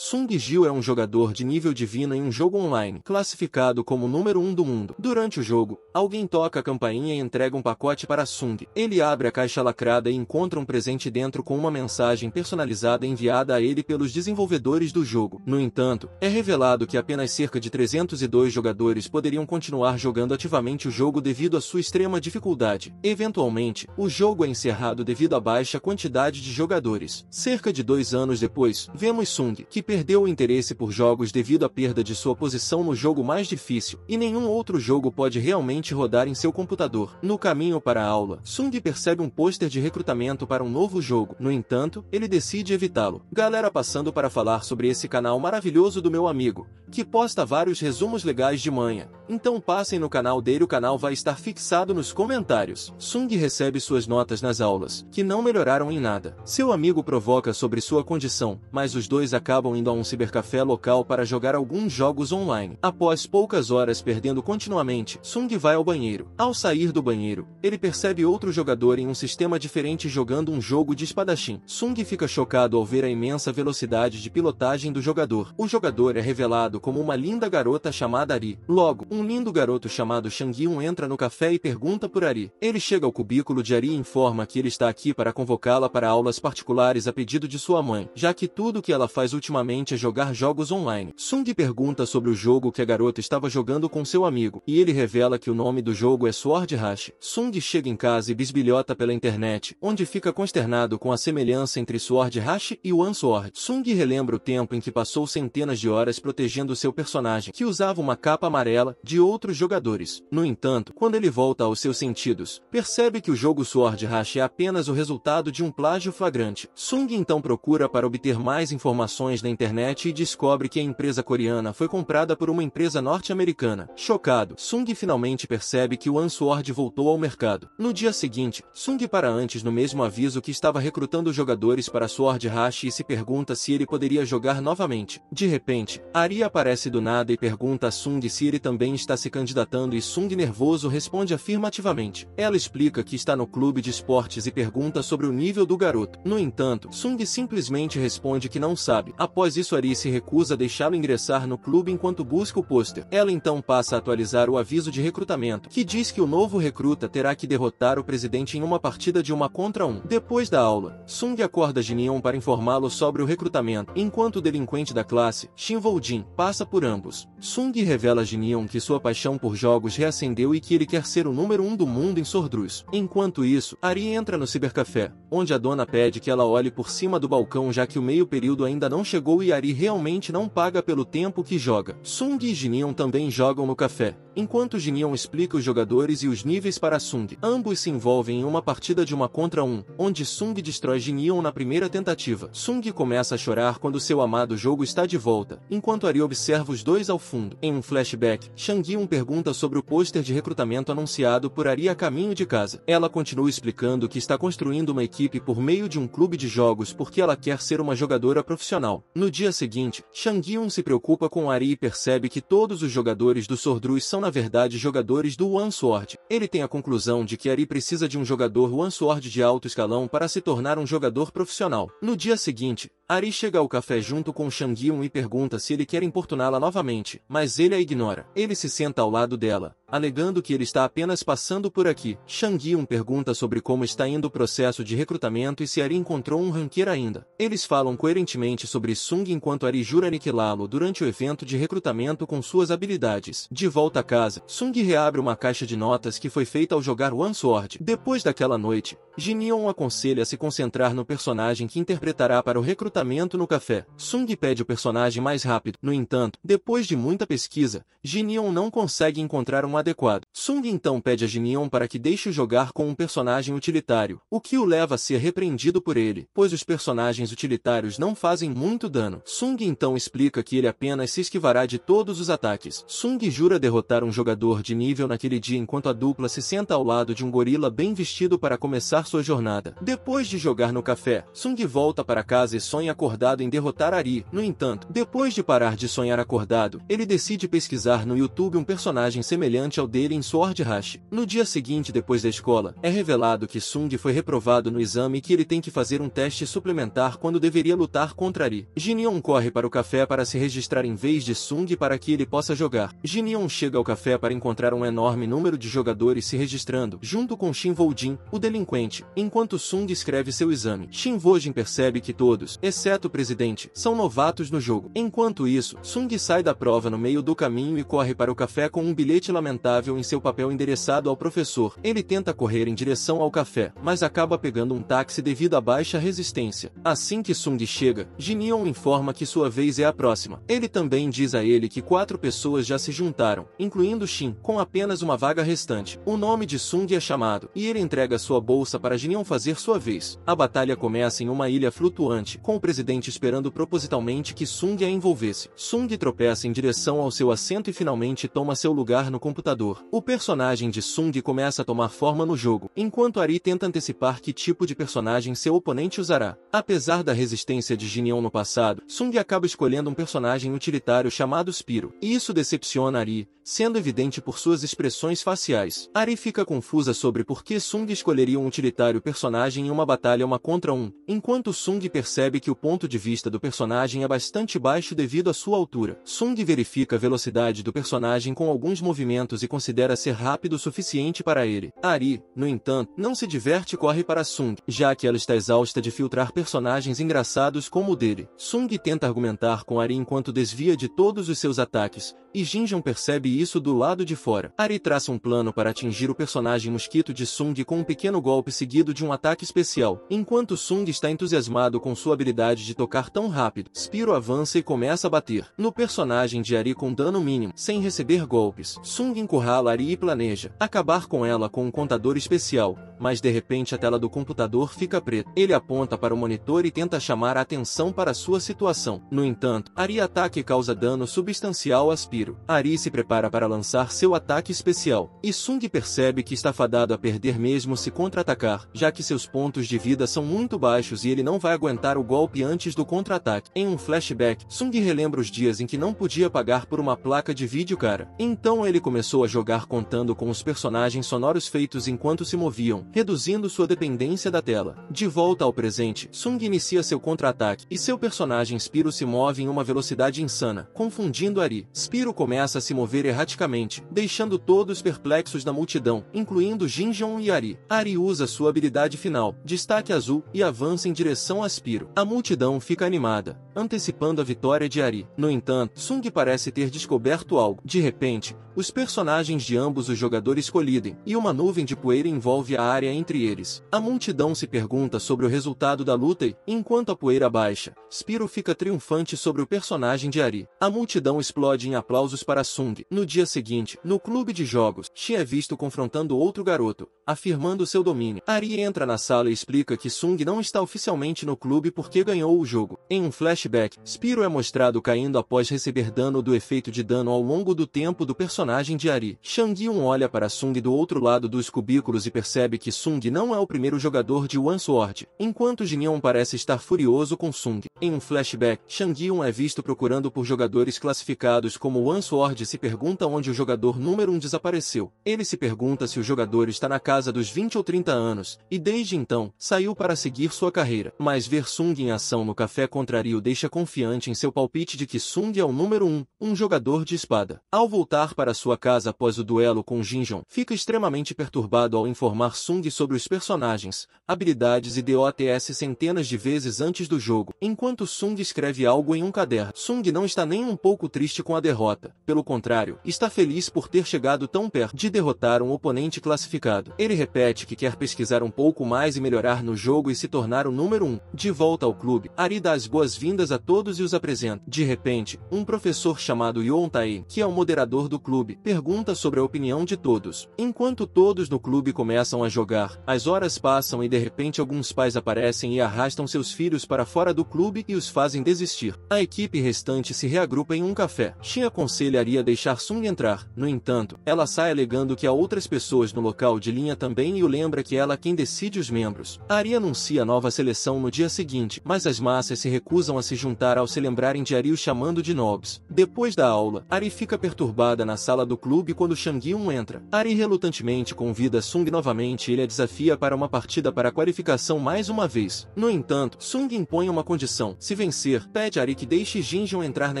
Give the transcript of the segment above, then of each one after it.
Sung Gil é um jogador de nível divino em um jogo online, classificado como número 1 um do mundo. Durante o jogo, alguém toca a campainha e entrega um pacote para Sung. Ele abre a caixa lacrada e encontra um presente dentro com uma mensagem personalizada enviada a ele pelos desenvolvedores do jogo. No entanto, é revelado que apenas cerca de 302 jogadores poderiam continuar jogando ativamente o jogo devido à sua extrema dificuldade. Eventualmente, o jogo é encerrado devido à baixa quantidade de jogadores. Cerca de dois anos depois, vemos Sung, que perdeu o interesse por jogos devido à perda de sua posição no jogo mais difícil, e nenhum outro jogo pode realmente rodar em seu computador. No caminho para a aula, Sung percebe um pôster de recrutamento para um novo jogo. No entanto, ele decide evitá-lo. Galera passando para falar sobre esse canal maravilhoso do meu amigo, que posta vários resumos legais de manhã. Então passem no canal dele, o canal vai estar fixado nos comentários. Sung recebe suas notas nas aulas, que não melhoraram em nada. Seu amigo provoca sobre sua condição, mas os dois acabam indo a um cibercafé local para jogar alguns jogos online. Após poucas horas perdendo continuamente, Sung vai ao banheiro. Ao sair do banheiro, ele percebe outro jogador em um sistema diferente jogando um jogo de espadachim. Sung fica chocado ao ver a imensa velocidade de pilotagem do jogador. O jogador é revelado como uma linda garota chamada Ari. Logo, um lindo garoto chamado Shang entra no café e pergunta por Ari. Ele chega ao cubículo de Ari e informa que ele está aqui para convocá-la para aulas particulares a pedido de sua mãe, já que tudo que ela faz ultimamente ultimamente a jogar jogos online. Sung pergunta sobre o jogo que a garota estava jogando com seu amigo, e ele revela que o nome do jogo é Sword Rush. Sung chega em casa e bisbilhota pela internet, onde fica consternado com a semelhança entre Sword Rush e One Sword. Sung relembra o tempo em que passou centenas de horas protegendo seu personagem, que usava uma capa amarela, de outros jogadores. No entanto, quando ele volta aos seus sentidos, percebe que o jogo Sword Rush é apenas o resultado de um plágio flagrante. Sung então procura para obter mais informações na na internet e descobre que a empresa coreana foi comprada por uma empresa norte-americana. Chocado, Sung finalmente percebe que o Answord voltou ao mercado. No dia seguinte, Sung para antes no mesmo aviso que estava recrutando jogadores para Sword Rush e se pergunta se ele poderia jogar novamente. De repente, Ari aparece do nada e pergunta a Sung se ele também está se candidatando e Sung nervoso responde afirmativamente. Ela explica que está no clube de esportes e pergunta sobre o nível do garoto. No entanto, Sung simplesmente responde que não sabe. Após Após isso Ari se recusa a deixá-lo ingressar no clube enquanto busca o pôster. Ela então passa a atualizar o aviso de recrutamento, que diz que o novo recruta terá que derrotar o presidente em uma partida de uma contra um. Depois da aula, Sung acorda jin para informá-lo sobre o recrutamento, enquanto o delinquente da classe, Shin Jin, passa por ambos. Sung revela a jin que sua paixão por jogos reacendeu e que ele quer ser o número um do mundo em Sordruz. Enquanto isso, Ari entra no cibercafé, onde a dona pede que ela olhe por cima do balcão já que o meio período ainda não chegou pagou e Ari realmente não paga pelo tempo que joga. Sung e Jinion também jogam no café, enquanto Jinion explica os jogadores e os níveis para Sung. Ambos se envolvem em uma partida de uma contra um, onde Sung destrói Jinion na primeira tentativa. Sung começa a chorar quando seu amado jogo está de volta, enquanto Ari observa os dois ao fundo. Em um flashback, Shang-Yun pergunta sobre o pôster de recrutamento anunciado por Ari a caminho de casa. Ela continua explicando que está construindo uma equipe por meio de um clube de jogos porque ela quer ser uma jogadora profissional. No dia seguinte, Shang se preocupa com Ari e percebe que todos os jogadores do Sordruz são na verdade jogadores do One Sword. Ele tem a conclusão de que Ari precisa de um jogador One Sword de alto escalão para se tornar um jogador profissional. No dia seguinte, Ari chega ao café junto com Shang e pergunta se ele quer importuná-la novamente, mas ele a ignora. Ele se senta ao lado dela, alegando que ele está apenas passando por aqui. Shang pergunta sobre como está indo o processo de recrutamento e se Ari encontrou um ranqueiro ainda. Eles falam coerentemente sobre Sung enquanto Ari jura aniquilá-lo durante o evento de recrutamento com suas habilidades. De volta a casa, Sung reabre uma caixa de notas que foi feita ao jogar One Sword. Depois daquela noite, Jinion aconselha a se concentrar no personagem que interpretará para o recrutamento tratamento no café. Sung pede o personagem mais rápido. No entanto, depois de muita pesquisa, Jinion não consegue encontrar um adequado. Sung então pede a Jinion para que deixe jogar com um personagem utilitário, o que o leva a ser repreendido por ele, pois os personagens utilitários não fazem muito dano. Sung então explica que ele apenas se esquivará de todos os ataques. Sung jura derrotar um jogador de nível naquele dia enquanto a dupla se senta ao lado de um gorila bem vestido para começar sua jornada. Depois de jogar no café, Sung volta para casa e sonha sonha acordado em derrotar Ari. No entanto, depois de parar de sonhar acordado, ele decide pesquisar no YouTube um personagem semelhante ao dele em Sword Rush. No dia seguinte, depois da escola, é revelado que Sung foi reprovado no exame e que ele tem que fazer um teste suplementar quando deveria lutar contra Ari. Jinion corre para o café para se registrar em vez de Sung para que ele possa jogar. Jinion chega ao café para encontrar um enorme número de jogadores se registrando, junto com Shin Woo-jin, o delinquente, enquanto Sung escreve seu exame. Shin Woo-jin percebe que todos, exceto o presidente, são novatos no jogo. Enquanto isso, Sung sai da prova no meio do caminho e corre para o café com um bilhete lamentável em seu papel endereçado ao professor. Ele tenta correr em direção ao café, mas acaba pegando um táxi devido à baixa resistência. Assim que Sung chega, Jinion informa que sua vez é a próxima. Ele também diz a ele que quatro pessoas já se juntaram, incluindo Shin, com apenas uma vaga restante. O nome de Sung é chamado, e ele entrega sua bolsa para Jinion fazer sua vez. A batalha começa em uma ilha flutuante, com o presidente esperando propositalmente que Sung a envolvesse. Sung tropeça em direção ao seu assento e finalmente toma seu lugar no computador. O personagem de Sung começa a tomar forma no jogo, enquanto Ari tenta antecipar que tipo de personagem seu oponente usará. Apesar da resistência de Jinion no passado, Sung acaba escolhendo um personagem utilitário chamado Spiro. E isso decepciona Ari, sendo evidente por suas expressões faciais. Ari fica confusa sobre por que Sung escolheria um utilitário personagem em uma batalha uma contra um, enquanto Sung percebe que o ponto de vista do personagem é bastante baixo devido à sua altura. Sung verifica a velocidade do personagem com alguns movimentos e considera ser rápido o suficiente para ele. Ari, no entanto, não se diverte e corre para Sung, já que ela está exausta de filtrar personagens engraçados como o dele. Sung tenta argumentar com Ari enquanto desvia de todos os seus ataques, e Jinjong percebe isso do lado de fora. Ari traça um plano para atingir o personagem mosquito de Sung com um pequeno golpe seguido de um ataque especial. Enquanto Sung está entusiasmado com sua habilidade de tocar tão rápido, Spiro avança e começa a bater. No personagem de Ari com dano mínimo, sem receber golpes, Sung encurrala Ari e planeja acabar com ela com um contador especial, mas de repente a tela do computador fica preta. Ele aponta para o monitor e tenta chamar a atenção para sua situação. No entanto, Ari ataca e causa dano substancial a Spiro. Ari se prepara para lançar seu ataque especial, e Sung percebe que está fadado a perder mesmo se contra-atacar, já que seus pontos de vida são muito baixos e ele não vai aguentar o golpe antes do contra-ataque. Em um flashback, Sung relembra os dias em que não podia pagar por uma placa de vídeo cara. Então ele começou a jogar contando com os personagens sonoros feitos enquanto se moviam, reduzindo sua dependência da tela. De volta ao presente, Sung inicia seu contra-ataque e seu personagem Spiro se move em uma velocidade insana, confundindo Ari. Spiro começa a se mover erradamente erraticamente, deixando todos perplexos na multidão, incluindo Jinjong e Ari. Ari usa sua habilidade final, destaque azul, e avança em direção a Spiro. A multidão fica animada, antecipando a vitória de Ari. No entanto, Sung parece ter descoberto algo. De repente, os personagens de ambos os jogadores colidem, e uma nuvem de poeira envolve a área entre eles. A multidão se pergunta sobre o resultado da luta e, enquanto a poeira baixa, Spiro fica triunfante sobre o personagem de Ari. A multidão explode em aplausos para Sung. No dia seguinte, no clube de jogos, Xi é visto confrontando outro garoto, afirmando seu domínio. Ari entra na sala e explica que Sung não está oficialmente no clube porque ganhou o jogo. Em um flashback, Spiro é mostrado caindo após receber dano do efeito de dano ao longo do tempo do personagem personagem de Ari. Shang Yun olha para Sung do outro lado dos cubículos e percebe que Sung não é o primeiro jogador de One Sword, enquanto Jin parece estar furioso com Sung. Em um flashback, Shang Yun é visto procurando por jogadores classificados como One Sword e se pergunta onde o jogador número 1 desapareceu. Ele se pergunta se o jogador está na casa dos 20 ou 30 anos, e desde então, saiu para seguir sua carreira. Mas ver Sung em ação no café o deixa confiante em seu palpite de que Sung é o número 1, um jogador de espada. Ao voltar para sua casa após o duelo com Jinjon, fica extremamente perturbado ao informar Sung sobre os personagens, habilidades e DOTS centenas de vezes antes do jogo, enquanto Sung escreve algo em um caderno. Sung não está nem um pouco triste com a derrota, pelo contrário, está feliz por ter chegado tão perto de derrotar um oponente classificado. Ele repete que quer pesquisar um pouco mais e melhorar no jogo e se tornar o número 1. Um. De volta ao clube, Ari dá as boas-vindas a todos e os apresenta. De repente, um professor chamado Yon tae que é o moderador do clube, clube, pergunta sobre a opinião de todos. Enquanto todos no clube começam a jogar, as horas passam e de repente alguns pais aparecem e arrastam seus filhos para fora do clube e os fazem desistir. A equipe restante se reagrupa em um café. Shin aconselharia deixar Sung entrar, no entanto, ela sai alegando que há outras pessoas no local de linha também e o lembra que ela é quem decide os membros. A Ari anuncia nova seleção no dia seguinte, mas as massas se recusam a se juntar ao se lembrarem de o chamando de nobs. Depois da aula, Ari fica perturbada na sala sala do clube quando Shang entra. Ari relutantemente convida Sung novamente e ele a desafia para uma partida para a qualificação mais uma vez. No entanto, Sung impõe uma condição. Se vencer, pede a Ari que deixe Jinjun entrar na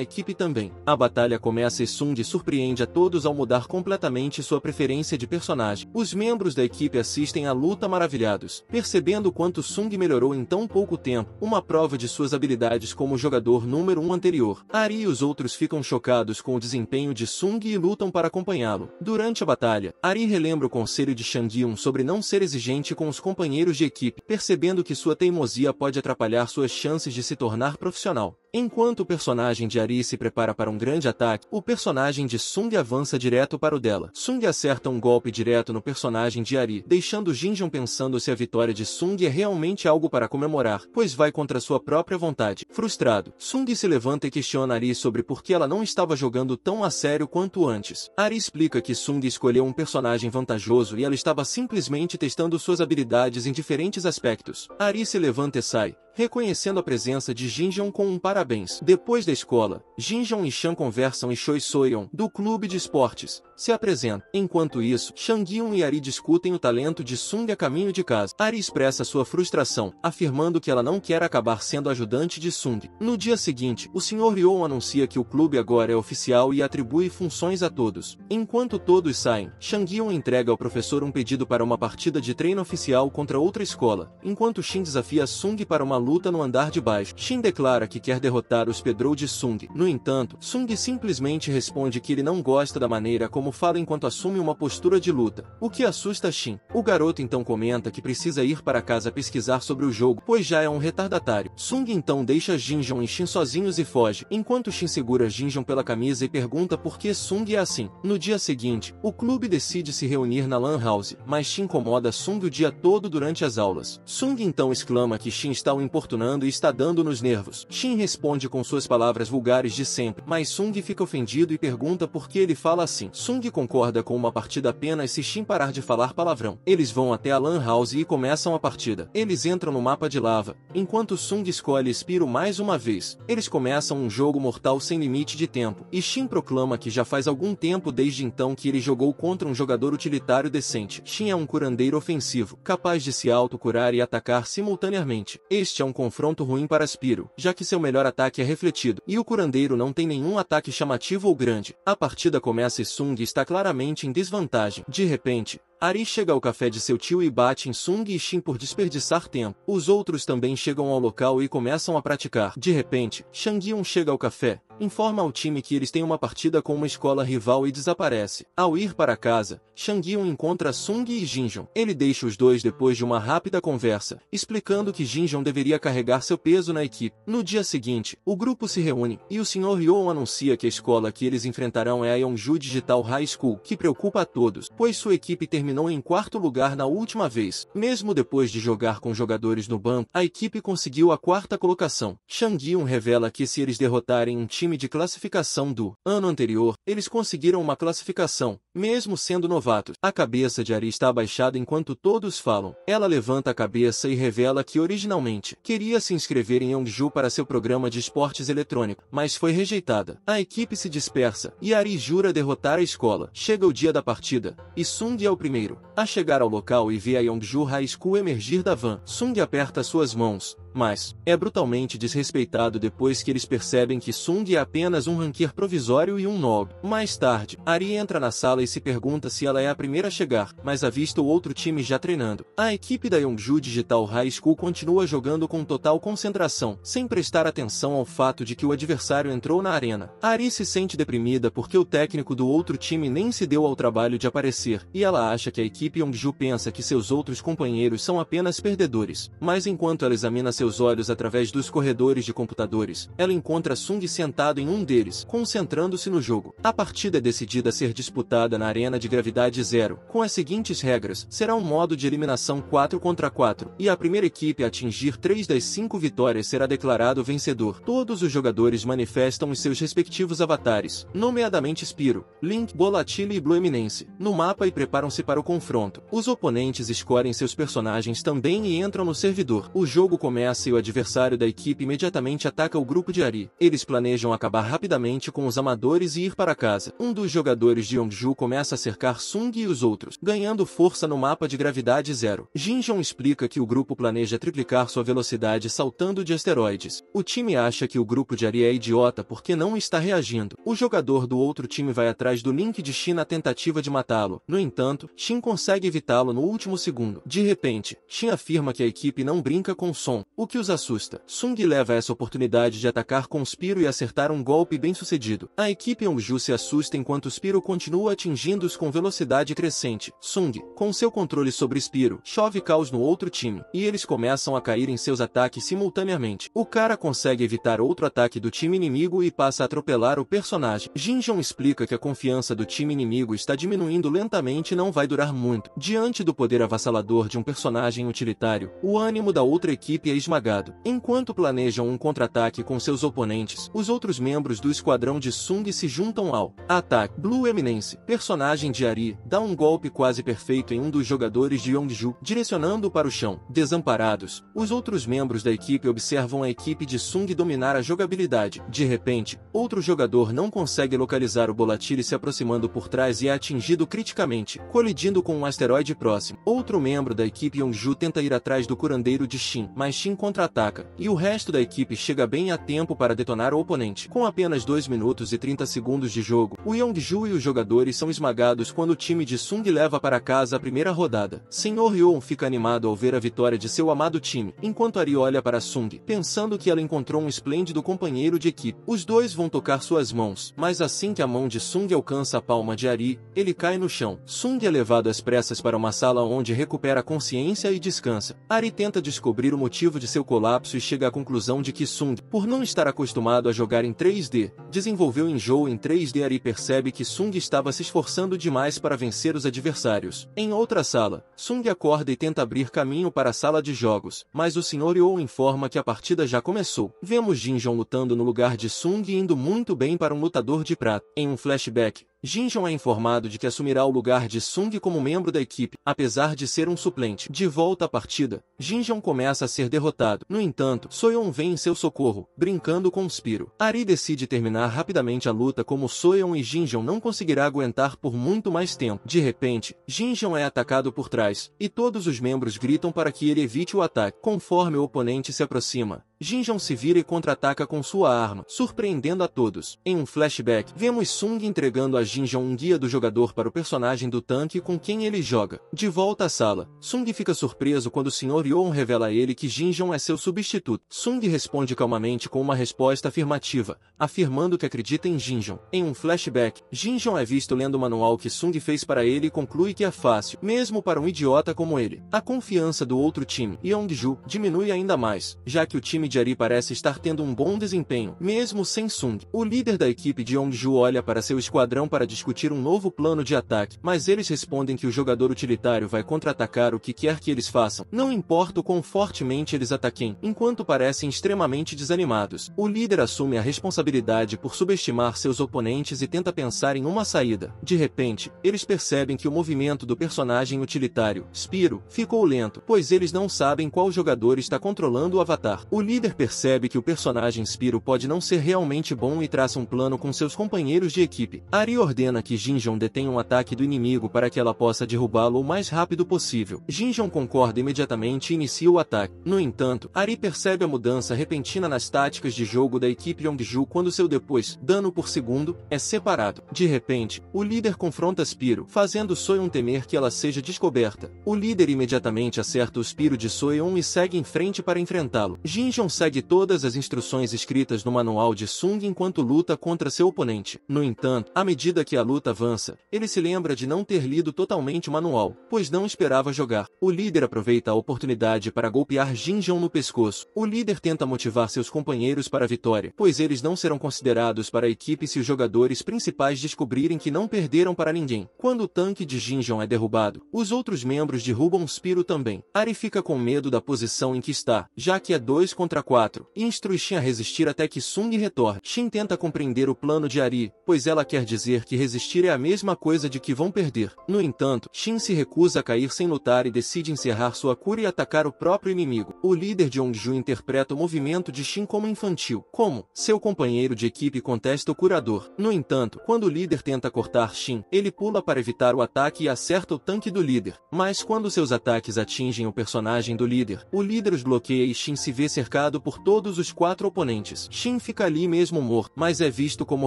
equipe também. A batalha começa e Sung surpreende a todos ao mudar completamente sua preferência de personagem. Os membros da equipe assistem à luta maravilhados, percebendo quanto Sung melhorou em tão pouco tempo, uma prova de suas habilidades como jogador número 1 um anterior. Ari e os outros ficam chocados com o desempenho de Sung e lutam lutam para acompanhá-lo. Durante a batalha, Ari relembra o conselho de Shandion sobre não ser exigente com os companheiros de equipe, percebendo que sua teimosia pode atrapalhar suas chances de se tornar profissional. Enquanto o personagem de Ari se prepara para um grande ataque, o personagem de Sung avança direto para o dela. Sung acerta um golpe direto no personagem de Ari, deixando Jinjun pensando se a vitória de Sung é realmente algo para comemorar, pois vai contra sua própria vontade. Frustrado, Sung se levanta e questiona Ari sobre por que ela não estava jogando tão a sério quanto antes. Ari explica que Sung escolheu um personagem vantajoso e ela estava simplesmente testando suas habilidades em diferentes aspectos. Ari se levanta e sai, reconhecendo a presença de Jinjeon com um parabéns. Depois da escola, Jinjeon e Shan conversam e Choi Soyeon, do clube de esportes, se apresentam. Enquanto isso, Shangyun e Ari discutem o talento de Sung a caminho de casa. Ari expressa sua frustração, afirmando que ela não quer acabar sendo ajudante de Sung. No dia seguinte, o Sr. Ryon anuncia que o clube agora é oficial e atribui funções a todos. Enquanto todos saem, Shangyun entrega ao professor um pedido para uma partida de treino oficial contra outra escola, enquanto Shin desafia Sung para uma luta no andar de baixo. Shin declara que quer derrotar os Pedro de Sung. No entanto, Sung simplesmente responde que ele não gosta da maneira como fala enquanto assume uma postura de luta, o que assusta Shin. O garoto então comenta que precisa ir para casa pesquisar sobre o jogo, pois já é um retardatário. Sung então deixa Jinjong e Shin sozinhos e foge, enquanto Shin segura Jinjong pela camisa e pergunta por que Sung é assim. No dia seguinte, o clube decide se reunir na Lan House, mas Shin incomoda Sung o dia todo durante as aulas. Sung então exclama que Shin está o importunando e está dando nos nervos. Shin responde com suas palavras vulgares de sempre, mas Sung fica ofendido e pergunta por que ele fala assim. Sung concorda com uma partida apenas se Shin parar de falar palavrão. Eles vão até a Lan House e começam a partida. Eles entram no mapa de lava, enquanto Sung escolhe Spiro mais uma vez. Eles começam um jogo mortal sem limite de tempo, e Shin proclama que já faz algum tempo desde então que ele jogou contra um jogador utilitário decente. Shin é um curandeiro ofensivo, capaz de se autocurar e atacar simultaneamente. Este este é um confronto ruim para Spiro, já que seu melhor ataque é refletido, e o curandeiro não tem nenhum ataque chamativo ou grande. A partida começa e Sung está claramente em desvantagem. De repente, Ari chega ao café de seu tio e bate em Sung e Shin por desperdiçar tempo. Os outros também chegam ao local e começam a praticar. De repente, shang chega ao café, informa ao time que eles têm uma partida com uma escola rival e desaparece. Ao ir para casa, shang encontra Sung e Jinjong. Ele deixa os dois depois de uma rápida conversa, explicando que Jinjong deveria carregar seu peso na equipe. No dia seguinte, o grupo se reúne e o Sr. Yon anuncia que a escola que eles enfrentarão é a Yeonju Digital High School, que preocupa a todos, pois sua equipe termina terminou em quarto lugar na última vez. Mesmo depois de jogar com jogadores no banco, a equipe conseguiu a quarta colocação. Shang Yun revela que se eles derrotarem um time de classificação do ano anterior, eles conseguiram uma classificação, mesmo sendo novatos. A cabeça de Ari está abaixada enquanto todos falam. Ela levanta a cabeça e revela que originalmente queria se inscrever em Yongju para seu programa de esportes eletrônico, mas foi rejeitada. A equipe se dispersa e Ari jura derrotar a escola. Chega o dia da partida e Sung é o primeiro primeiro. A chegar ao local e vê a Yongju High School emergir da van, Sung aperta suas mãos, mas é brutalmente desrespeitado depois que eles percebem que Sung é apenas um ranquear provisório e um nog. Mais tarde, Ari entra na sala e se pergunta se ela é a primeira a chegar, mas avista o outro time já treinando. A equipe da Yongju Digital High School continua jogando com total concentração, sem prestar atenção ao fato de que o adversário entrou na arena. Ari se sente deprimida porque o técnico do outro time nem se deu ao trabalho de aparecer, e ela acha que a equipe Yongju pensa que seus outros companheiros são apenas perdedores. Mas enquanto ela examina seus seus olhos através dos corredores de computadores, ela encontra Sung sentado em um deles, concentrando-se no jogo. A partida é decidida a ser disputada na arena de gravidade zero, com as seguintes regras. Será um modo de eliminação 4 contra 4, e a primeira equipe a atingir 3 das 5 vitórias será declarado vencedor. Todos os jogadores manifestam os seus respectivos avatares, nomeadamente Spiro, Link, Bolatile e Blue Eminence, no mapa e preparam-se para o confronto. Os oponentes escolhem seus personagens também e entram no servidor. O jogo começa seu o adversário da equipe, imediatamente ataca o grupo de Ari. Eles planejam acabar rapidamente com os amadores e ir para casa. Um dos jogadores de Yongju começa a cercar Sung e os outros, ganhando força no mapa de gravidade zero. Jinjong explica que o grupo planeja triplicar sua velocidade saltando de asteroides. O time acha que o grupo de Ari é idiota porque não está reagindo. O jogador do outro time vai atrás do Link de Shin na tentativa de matá-lo. No entanto, Shin consegue evitá-lo no último segundo. De repente, Shin afirma que a equipe não brinca com o som. O que os assusta? Sung leva essa oportunidade de atacar com Spiro e acertar um golpe bem sucedido. A equipe Onju se assusta enquanto Spiro continua atingindo-os com velocidade crescente. Sung, com seu controle sobre Spiro, chove caos no outro time, e eles começam a cair em seus ataques simultaneamente. O cara consegue evitar outro ataque do time inimigo e passa a atropelar o personagem. Jinjong explica que a confiança do time inimigo está diminuindo lentamente e não vai durar muito. Diante do poder avassalador de um personagem utilitário, o ânimo da outra equipe é esmagado. Enquanto planejam um contra-ataque com seus oponentes, os outros membros do esquadrão de Sung se juntam ao ataque. Blue Eminence, personagem de Ari, dá um golpe quase perfeito em um dos jogadores de Yongju, direcionando-o para o chão. Desamparados, os outros membros da equipe observam a equipe de Sung dominar a jogabilidade. De repente, outro jogador não consegue localizar o e se aproximando por trás e é atingido criticamente, colidindo com um asteroide próximo. Outro membro da equipe Yongju tenta ir atrás do curandeiro de Shin, mas Shin contra-ataca, e o resto da equipe chega bem a tempo para detonar o oponente. Com apenas 2 minutos e 30 segundos de jogo, o Yongju e os jogadores são esmagados quando o time de Sung leva para casa a primeira rodada. Senhor Yeon fica animado ao ver a vitória de seu amado time, enquanto Ari olha para Sung, pensando que ela encontrou um esplêndido companheiro de equipe. Os dois vão tocar suas mãos, mas assim que a mão de Sung alcança a palma de Ari, ele cai no chão. Sung é levado às pressas para uma sala onde recupera a consciência e descansa. Ari tenta descobrir o motivo de seu colapso e chega à conclusão de que Sung, por não estar acostumado a jogar em 3D, desenvolveu enjoo em 3D e percebe que Sung estava se esforçando demais para vencer os adversários. Em outra sala, Sung acorda e tenta abrir caminho para a sala de jogos, mas o Sr. Yo informa que a partida já começou. Vemos Jinjong lutando no lugar de Sung e indo muito bem para um lutador de prata. Em um flashback, Jinjon é informado de que assumirá o lugar de Sung como membro da equipe, apesar de ser um suplente. De volta à partida, Jinjon começa a ser derrotado. No entanto, Soyeon vem em seu socorro, brincando com Spiro. Ari decide terminar rapidamente a luta como Soyeon e Jinjon não conseguirá aguentar por muito mais tempo. De repente, Jinjon é atacado por trás, e todos os membros gritam para que ele evite o ataque. Conforme o oponente se aproxima, Jinjão se vira e contra-ataca com sua arma, surpreendendo a todos. Em um flashback, vemos Sung entregando a Jinjão um guia do jogador para o personagem do tanque com quem ele joga. De volta à sala, Sung fica surpreso quando o Sr. Yoon revela a ele que Jinjão é seu substituto. Sung responde calmamente com uma resposta afirmativa, afirmando que acredita em Jinjão. Em um flashback, Jinjão é visto lendo o manual que Sung fez para ele e conclui que é fácil, mesmo para um idiota como ele. A confiança do outro time, Yongju, diminui ainda mais, já que o time Ari parece estar tendo um bom desempenho, mesmo sem Sung. O líder da equipe de Yongju olha para seu esquadrão para discutir um novo plano de ataque, mas eles respondem que o jogador utilitário vai contra-atacar o que quer que eles façam, não importa o quão fortemente eles ataquem, enquanto parecem extremamente desanimados. O líder assume a responsabilidade por subestimar seus oponentes e tenta pensar em uma saída. De repente, eles percebem que o movimento do personagem utilitário, Spiro, ficou lento, pois eles não sabem qual jogador está controlando o avatar. O líder líder percebe que o personagem Spiro pode não ser realmente bom e traça um plano com seus companheiros de equipe. Ari ordena que Jinjon detenha um ataque do inimigo para que ela possa derrubá-lo o mais rápido possível. Jinjon concorda imediatamente e inicia o ataque. No entanto, Ari percebe a mudança repentina nas táticas de jogo da equipe Yongju quando seu depois, dano por segundo, é separado. De repente, o líder confronta Spiro, fazendo Soyeon temer que ela seja descoberta. O líder imediatamente acerta o Spiro de Soyeon e segue em frente para enfrentá-lo. Jinjon não segue todas as instruções escritas no manual de Sung enquanto luta contra seu oponente. No entanto, à medida que a luta avança, ele se lembra de não ter lido totalmente o manual, pois não esperava jogar. O líder aproveita a oportunidade para golpear Jinjong no pescoço. O líder tenta motivar seus companheiros para a vitória, pois eles não serão considerados para a equipe se os jogadores principais descobrirem que não perderam para ninguém. Quando o tanque de Jinjong é derrubado, os outros membros derrubam Spiro também. Ari fica com medo da posição em que está, já que é dois contra para 4, instrui Shin a resistir até que Sung retorne. Shin tenta compreender o plano de Ari, pois ela quer dizer que resistir é a mesma coisa de que vão perder. No entanto, Shin se recusa a cair sem lutar e decide encerrar sua cura e atacar o próprio inimigo. O líder de Ongju interpreta o movimento de Shin como infantil, como seu companheiro de equipe contesta o curador. No entanto, quando o líder tenta cortar Shin, ele pula para evitar o ataque e acerta o tanque do líder. Mas quando seus ataques atingem o personagem do líder, o líder os bloqueia e Shin se vê cercado por todos os quatro oponentes. Shin fica ali mesmo morto, mas é visto como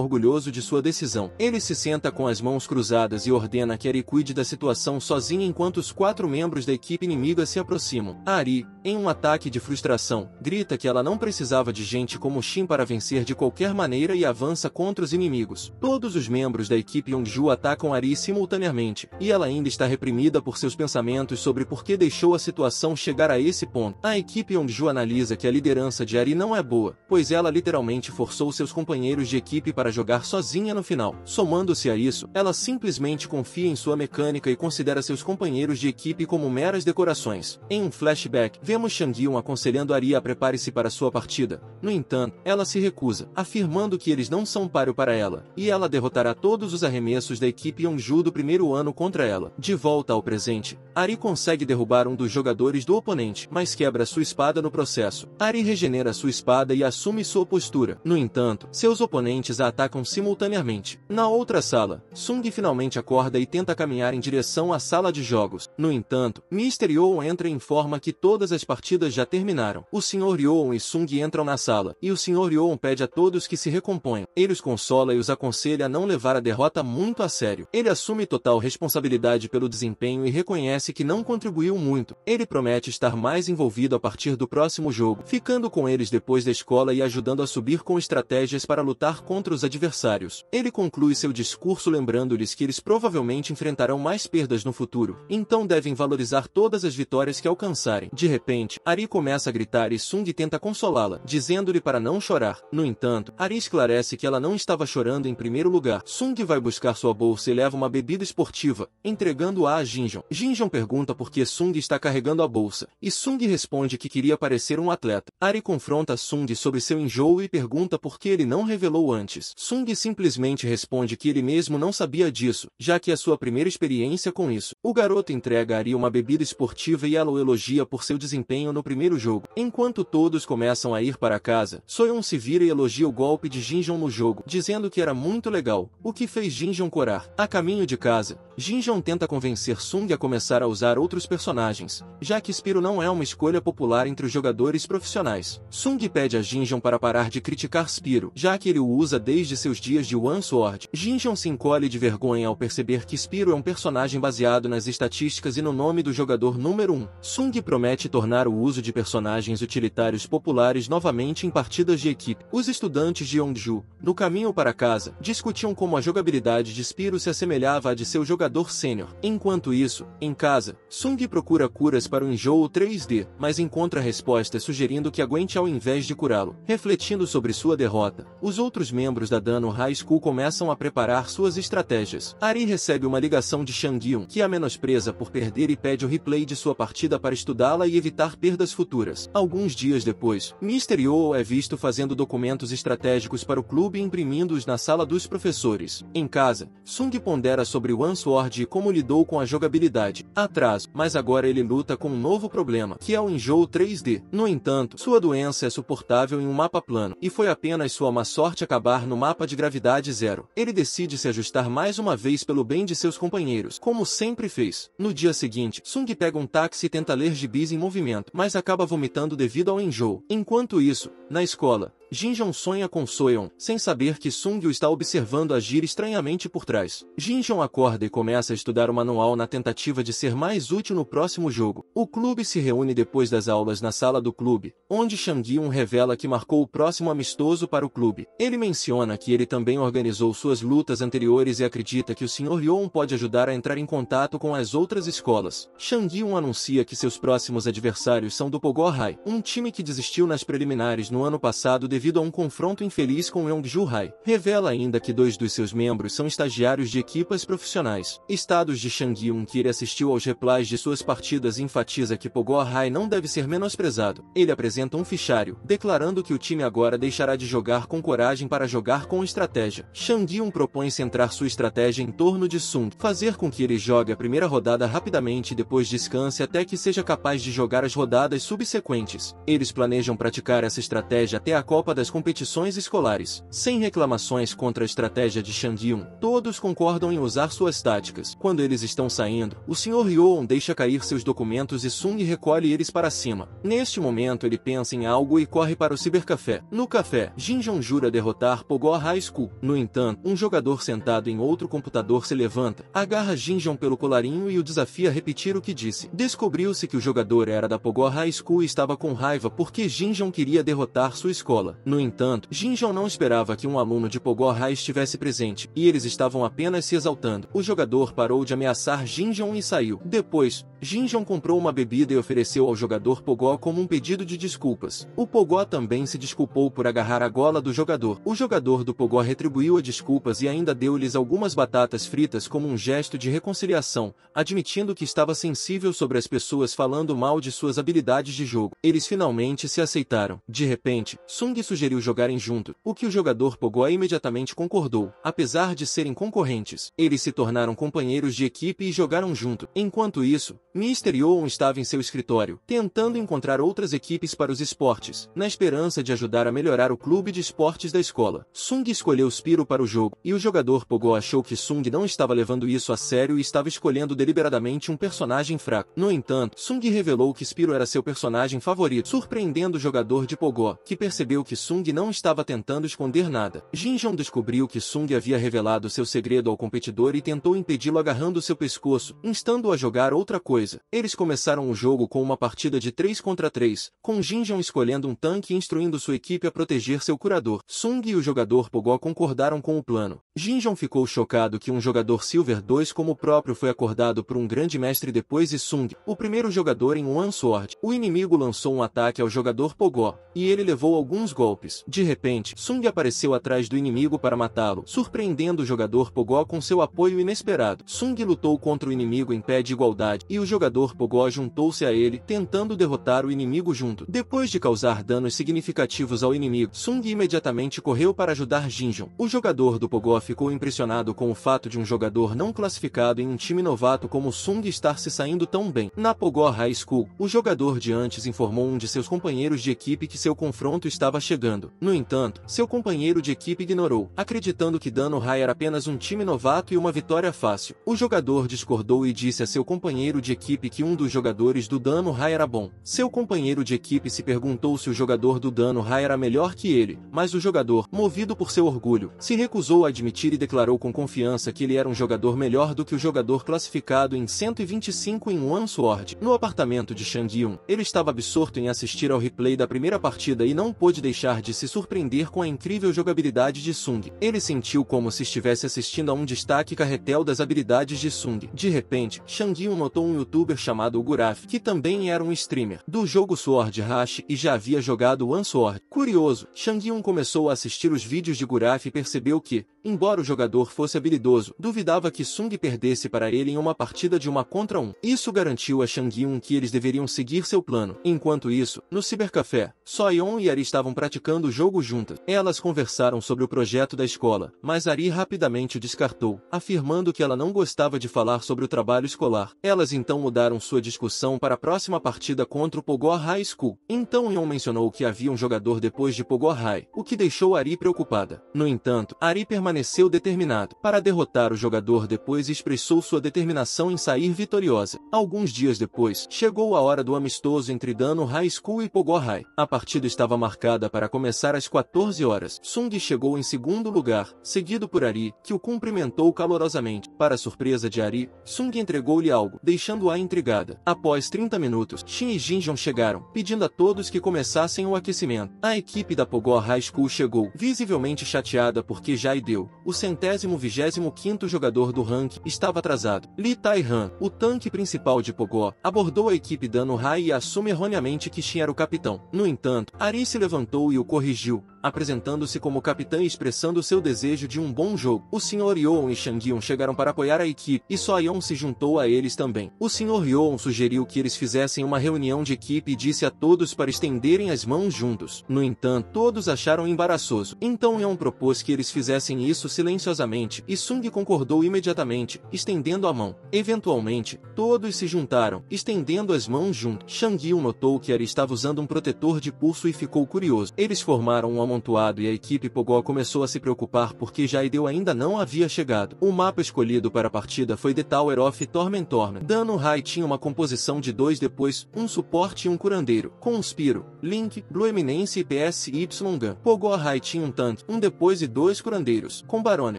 orgulhoso de sua decisão. Ele se senta com as mãos cruzadas e ordena que Ari cuide da situação sozinha enquanto os quatro membros da equipe inimiga se aproximam. A Ari, em um ataque de frustração, grita que ela não precisava de gente como Shin para vencer de qualquer maneira e avança contra os inimigos. Todos os membros da equipe Yongju atacam Ari simultaneamente, e ela ainda está reprimida por seus pensamentos sobre por que deixou a situação chegar a esse ponto. A equipe Yongju analisa que a liderança de Ari não é boa, pois ela literalmente forçou seus companheiros de equipe para jogar sozinha no final. Somando-se a isso, ela simplesmente confia em sua mecânica e considera seus companheiros de equipe como meras decorações. Em um flashback, vemos shang aconselhando Ari a prepare-se para sua partida. No entanto, ela se recusa, afirmando que eles não são páreo para ela, e ela derrotará todos os arremessos da equipe Yonju do primeiro ano contra ela. De volta ao presente, Ari consegue derrubar um dos jogadores do oponente, mas quebra sua espada no processo. Ari Karen regenera sua espada e assume sua postura. No entanto, seus oponentes a atacam simultaneamente. Na outra sala, Sung finalmente acorda e tenta caminhar em direção à sala de jogos. No entanto, Mr. Yoon entra e informa que todas as partidas já terminaram. O Sr. Yoon e Sung entram na sala, e o Sr. Yoon pede a todos que se recomponham. Ele os consola e os aconselha a não levar a derrota muito a sério. Ele assume total responsabilidade pelo desempenho e reconhece que não contribuiu muito. Ele promete estar mais envolvido a partir do próximo jogo. Fica ficando com eles depois da escola e ajudando a subir com estratégias para lutar contra os adversários. Ele conclui seu discurso lembrando-lhes que eles provavelmente enfrentarão mais perdas no futuro, então devem valorizar todas as vitórias que alcançarem. De repente, Ari começa a gritar e Sung tenta consolá-la, dizendo-lhe para não chorar. No entanto, Ari esclarece que ela não estava chorando em primeiro lugar. Sung vai buscar sua bolsa e leva uma bebida esportiva, entregando-a a Jinjon. Jinjon pergunta por que Sung está carregando a bolsa, e Sung responde que queria parecer um atleta. Ari confronta Sung sobre seu enjoo e pergunta por que ele não revelou antes. Sung simplesmente responde que ele mesmo não sabia disso, já que é sua primeira experiência com isso. O garoto entrega a Ari uma bebida esportiva e ela o elogia por seu desempenho no primeiro jogo. Enquanto todos começam a ir para casa, Soyeon se vira e elogia o golpe de Jinjong no jogo, dizendo que era muito legal, o que fez Jinjong corar. A caminho de casa, Jinjong tenta convencer Sung a começar a usar outros personagens, já que Spiro não é uma escolha popular entre os jogadores profissionais sensacionais. Sung pede a Jinjan para parar de criticar Spiro, já que ele o usa desde seus dias de One Sword. Jinjan se encolhe de vergonha ao perceber que Spiro é um personagem baseado nas estatísticas e no nome do jogador número 1. Sung promete tornar o uso de personagens utilitários populares novamente em partidas de equipe. Os estudantes de Yongju, no caminho para casa, discutiam como a jogabilidade de Spiro se assemelhava à de seu jogador sênior. Enquanto isso, em casa, Sung procura curas para o enjoo 3D, mas encontra respostas sugerindo que aguente ao invés de curá-lo. Refletindo sobre sua derrota, os outros membros da Dano High School começam a preparar suas estratégias. Ari recebe uma ligação de Shang Yun, que a menospreza por perder e pede o replay de sua partida para estudá-la e evitar perdas futuras. Alguns dias depois, Mr. Yo é visto fazendo documentos estratégicos para o clube e imprimindo-os na sala dos professores. Em casa, Sung pondera sobre One Sword e como lidou com a jogabilidade. Atrás, mas agora ele luta com um novo problema, que é o enjoo 3D. No entanto, sua doença é suportável em um mapa plano, e foi apenas sua má sorte acabar no mapa de gravidade zero. Ele decide se ajustar mais uma vez pelo bem de seus companheiros, como sempre fez. No dia seguinte, Sung pega um táxi e tenta ler gibis em movimento, mas acaba vomitando devido ao enjoo. Enquanto isso, na escola, Jinjong sonha com Soyeon, sem saber que Sung o está observando agir estranhamente por trás. Jinjong acorda e começa a estudar o manual na tentativa de ser mais útil no próximo jogo. O clube se reúne depois das aulas na sala do clube, onde Changyun revela que marcou o próximo amistoso para o clube. Ele menciona que ele também organizou suas lutas anteriores e acredita que o Sr. Yeon pode ajudar a entrar em contato com as outras escolas. Changyun anuncia que seus próximos adversários são do Pogor High, um time que desistiu nas preliminares no ano passado devido devido a um confronto infeliz com Yong Ju-hai. Revela ainda que dois dos seus membros são estagiários de equipas profissionais. Estados de Shang yun ele assistiu aos replies de suas partidas enfatiza que Pogor-hai não deve ser menosprezado. Ele apresenta um fichário, declarando que o time agora deixará de jogar com coragem para jogar com estratégia. Shang Yun propõe centrar sua estratégia em torno de Sung, fazer com que ele jogue a primeira rodada rapidamente e depois descanse até que seja capaz de jogar as rodadas subsequentes. Eles planejam praticar essa estratégia até a Copa etapa das competições escolares, sem reclamações contra a estratégia de Shandion. Todos concordam em usar suas táticas. Quando eles estão saindo, o Sr. Ryoon deixa cair seus documentos e Sung recolhe eles para cima. Neste momento ele pensa em algo e corre para o cibercafé. No café, Jinjong jura derrotar Pogor High School. No entanto, um jogador sentado em outro computador se levanta, agarra Jinjong pelo colarinho e o desafia a repetir o que disse. Descobriu-se que o jogador era da Pogor High School e estava com raiva porque Jinjong queria derrotar sua escola. No entanto, Jinjong não esperava que um aluno de Pogor estivesse presente, e eles estavam apenas se exaltando. O jogador parou de ameaçar Jinjong e saiu. Depois, Jinjong comprou uma bebida e ofereceu ao jogador Pogó como um pedido de desculpas. O Pogó também se desculpou por agarrar a gola do jogador. O jogador do Pogó retribuiu as desculpas e ainda deu-lhes algumas batatas fritas como um gesto de reconciliação, admitindo que estava sensível sobre as pessoas falando mal de suas habilidades de jogo. Eles finalmente se aceitaram. De repente, Sung sugeriu jogarem junto, o que o jogador pogó imediatamente concordou. Apesar de serem concorrentes, eles se tornaram companheiros de equipe e jogaram junto. Enquanto isso, Mr. Yoon estava em seu escritório, tentando encontrar outras equipes para os esportes, na esperança de ajudar a melhorar o clube de esportes da escola. Sung escolheu Spiro para o jogo, e o jogador pogó achou que Sung não estava levando isso a sério e estava escolhendo deliberadamente um personagem fraco. No entanto, Sung revelou que Spiro era seu personagem favorito, surpreendendo o jogador de pogó, que percebeu que que Sung não estava tentando esconder nada. Jinjong descobriu que Sung havia revelado seu segredo ao competidor e tentou impedi-lo agarrando seu pescoço, instando-o a jogar outra coisa. Eles começaram o jogo com uma partida de 3 contra 3, com Jinjong escolhendo um tanque e instruindo sua equipe a proteger seu curador. Sung e o jogador Pogó concordaram com o plano. Jinjong ficou chocado que um jogador Silver 2 como o próprio foi acordado por um grande mestre depois de Sung, o primeiro jogador em One Sword. O inimigo lançou um ataque ao jogador Pogó, e ele levou alguns golpes golpes. De repente, Sung apareceu atrás do inimigo para matá-lo, surpreendendo o jogador Pogó com seu apoio inesperado. Sung lutou contra o inimigo em pé de igualdade e o jogador Pogó juntou-se a ele, tentando derrotar o inimigo junto. Depois de causar danos significativos ao inimigo, Sung imediatamente correu para ajudar Jinjon. O jogador do Pogó ficou impressionado com o fato de um jogador não classificado em um time novato como Sung estar se saindo tão bem. Na Pogó High School, o jogador de antes informou um de seus companheiros de equipe que seu confronto estava chegando chegando. No entanto, seu companheiro de equipe ignorou, acreditando que Dano Rai era apenas um time novato e uma vitória fácil. O jogador discordou e disse a seu companheiro de equipe que um dos jogadores do Dano Rai era bom. Seu companheiro de equipe se perguntou se o jogador do Dano Rai era melhor que ele, mas o jogador, movido por seu orgulho, se recusou a admitir e declarou com confiança que ele era um jogador melhor do que o jogador classificado em 125 em One Sword. No apartamento de Shang Yun, ele estava absorto em assistir ao replay da primeira partida e não pôde deixar deixar de se surpreender com a incrível jogabilidade de Sung. Ele sentiu como se estivesse assistindo a um destaque carretel das habilidades de Sung. De repente, Shang notou um youtuber chamado Guraf, que também era um streamer, do jogo Sword Rush e já havia jogado One Sword. Curioso, Shang começou a assistir os vídeos de Guraf e percebeu que, embora o jogador fosse habilidoso, duvidava que Sung perdesse para ele em uma partida de uma contra um. Isso garantiu a Shang que eles deveriam seguir seu plano. Enquanto isso, no cibercafé, Soyeon e Ari estavam praticando praticando o jogo juntas. Elas conversaram sobre o projeto da escola, mas Ari rapidamente o descartou, afirmando que ela não gostava de falar sobre o trabalho escolar. Elas então mudaram sua discussão para a próxima partida contra o Pogor High School. Então Yon mencionou que havia um jogador depois de Pogor High, o que deixou Ari preocupada. No entanto, Ari permaneceu determinado para derrotar o jogador depois e expressou sua determinação em sair vitoriosa. Alguns dias depois, chegou a hora do amistoso entre Dano High School e Pogor High. A partida estava marcada para para começar às 14 horas. Sung chegou em segundo lugar, seguido por Ari, que o cumprimentou calorosamente. Para surpresa de Ari, Sung entregou-lhe algo, deixando-a intrigada. Após 30 minutos, Shin e Jinjong chegaram, pedindo a todos que começassem o aquecimento. A equipe da Pogó High School chegou, visivelmente chateada porque Jaideu, o centésimo vigésimo quinto jogador do ranking, estava atrasado. Lee Tai-han, o tanque principal de Pogó, abordou a equipe dando Rai e assume erroneamente que Shin era o capitão. No entanto, Ari se levantou e o corrigiu apresentando-se como capitã e expressando seu desejo de um bom jogo. O Sr. Yoon e Shang chegaram para apoiar a equipe, e só Yoon se juntou a eles também. O Sr. Yoon sugeriu que eles fizessem uma reunião de equipe e disse a todos para estenderem as mãos juntos. No entanto, todos acharam embaraçoso. Então Yoon propôs que eles fizessem isso silenciosamente, e Sung concordou imediatamente, estendendo a mão. Eventualmente, todos se juntaram, estendendo as mãos juntos. Shang notou que Ari estava usando um protetor de pulso e ficou curioso. Eles formaram uma amontoado e a equipe Pogol começou a se preocupar porque Jaideu ainda não havia chegado. O mapa escolhido para a partida foi The Tower of Torment Torment. Dano Rai tinha uma composição de dois depois, um suporte e um curandeiro. com Spiro, Link, Blue Eminence e PSY Gun. Pogol Rai tinha um tanque, um depois e dois curandeiros. Com Barona,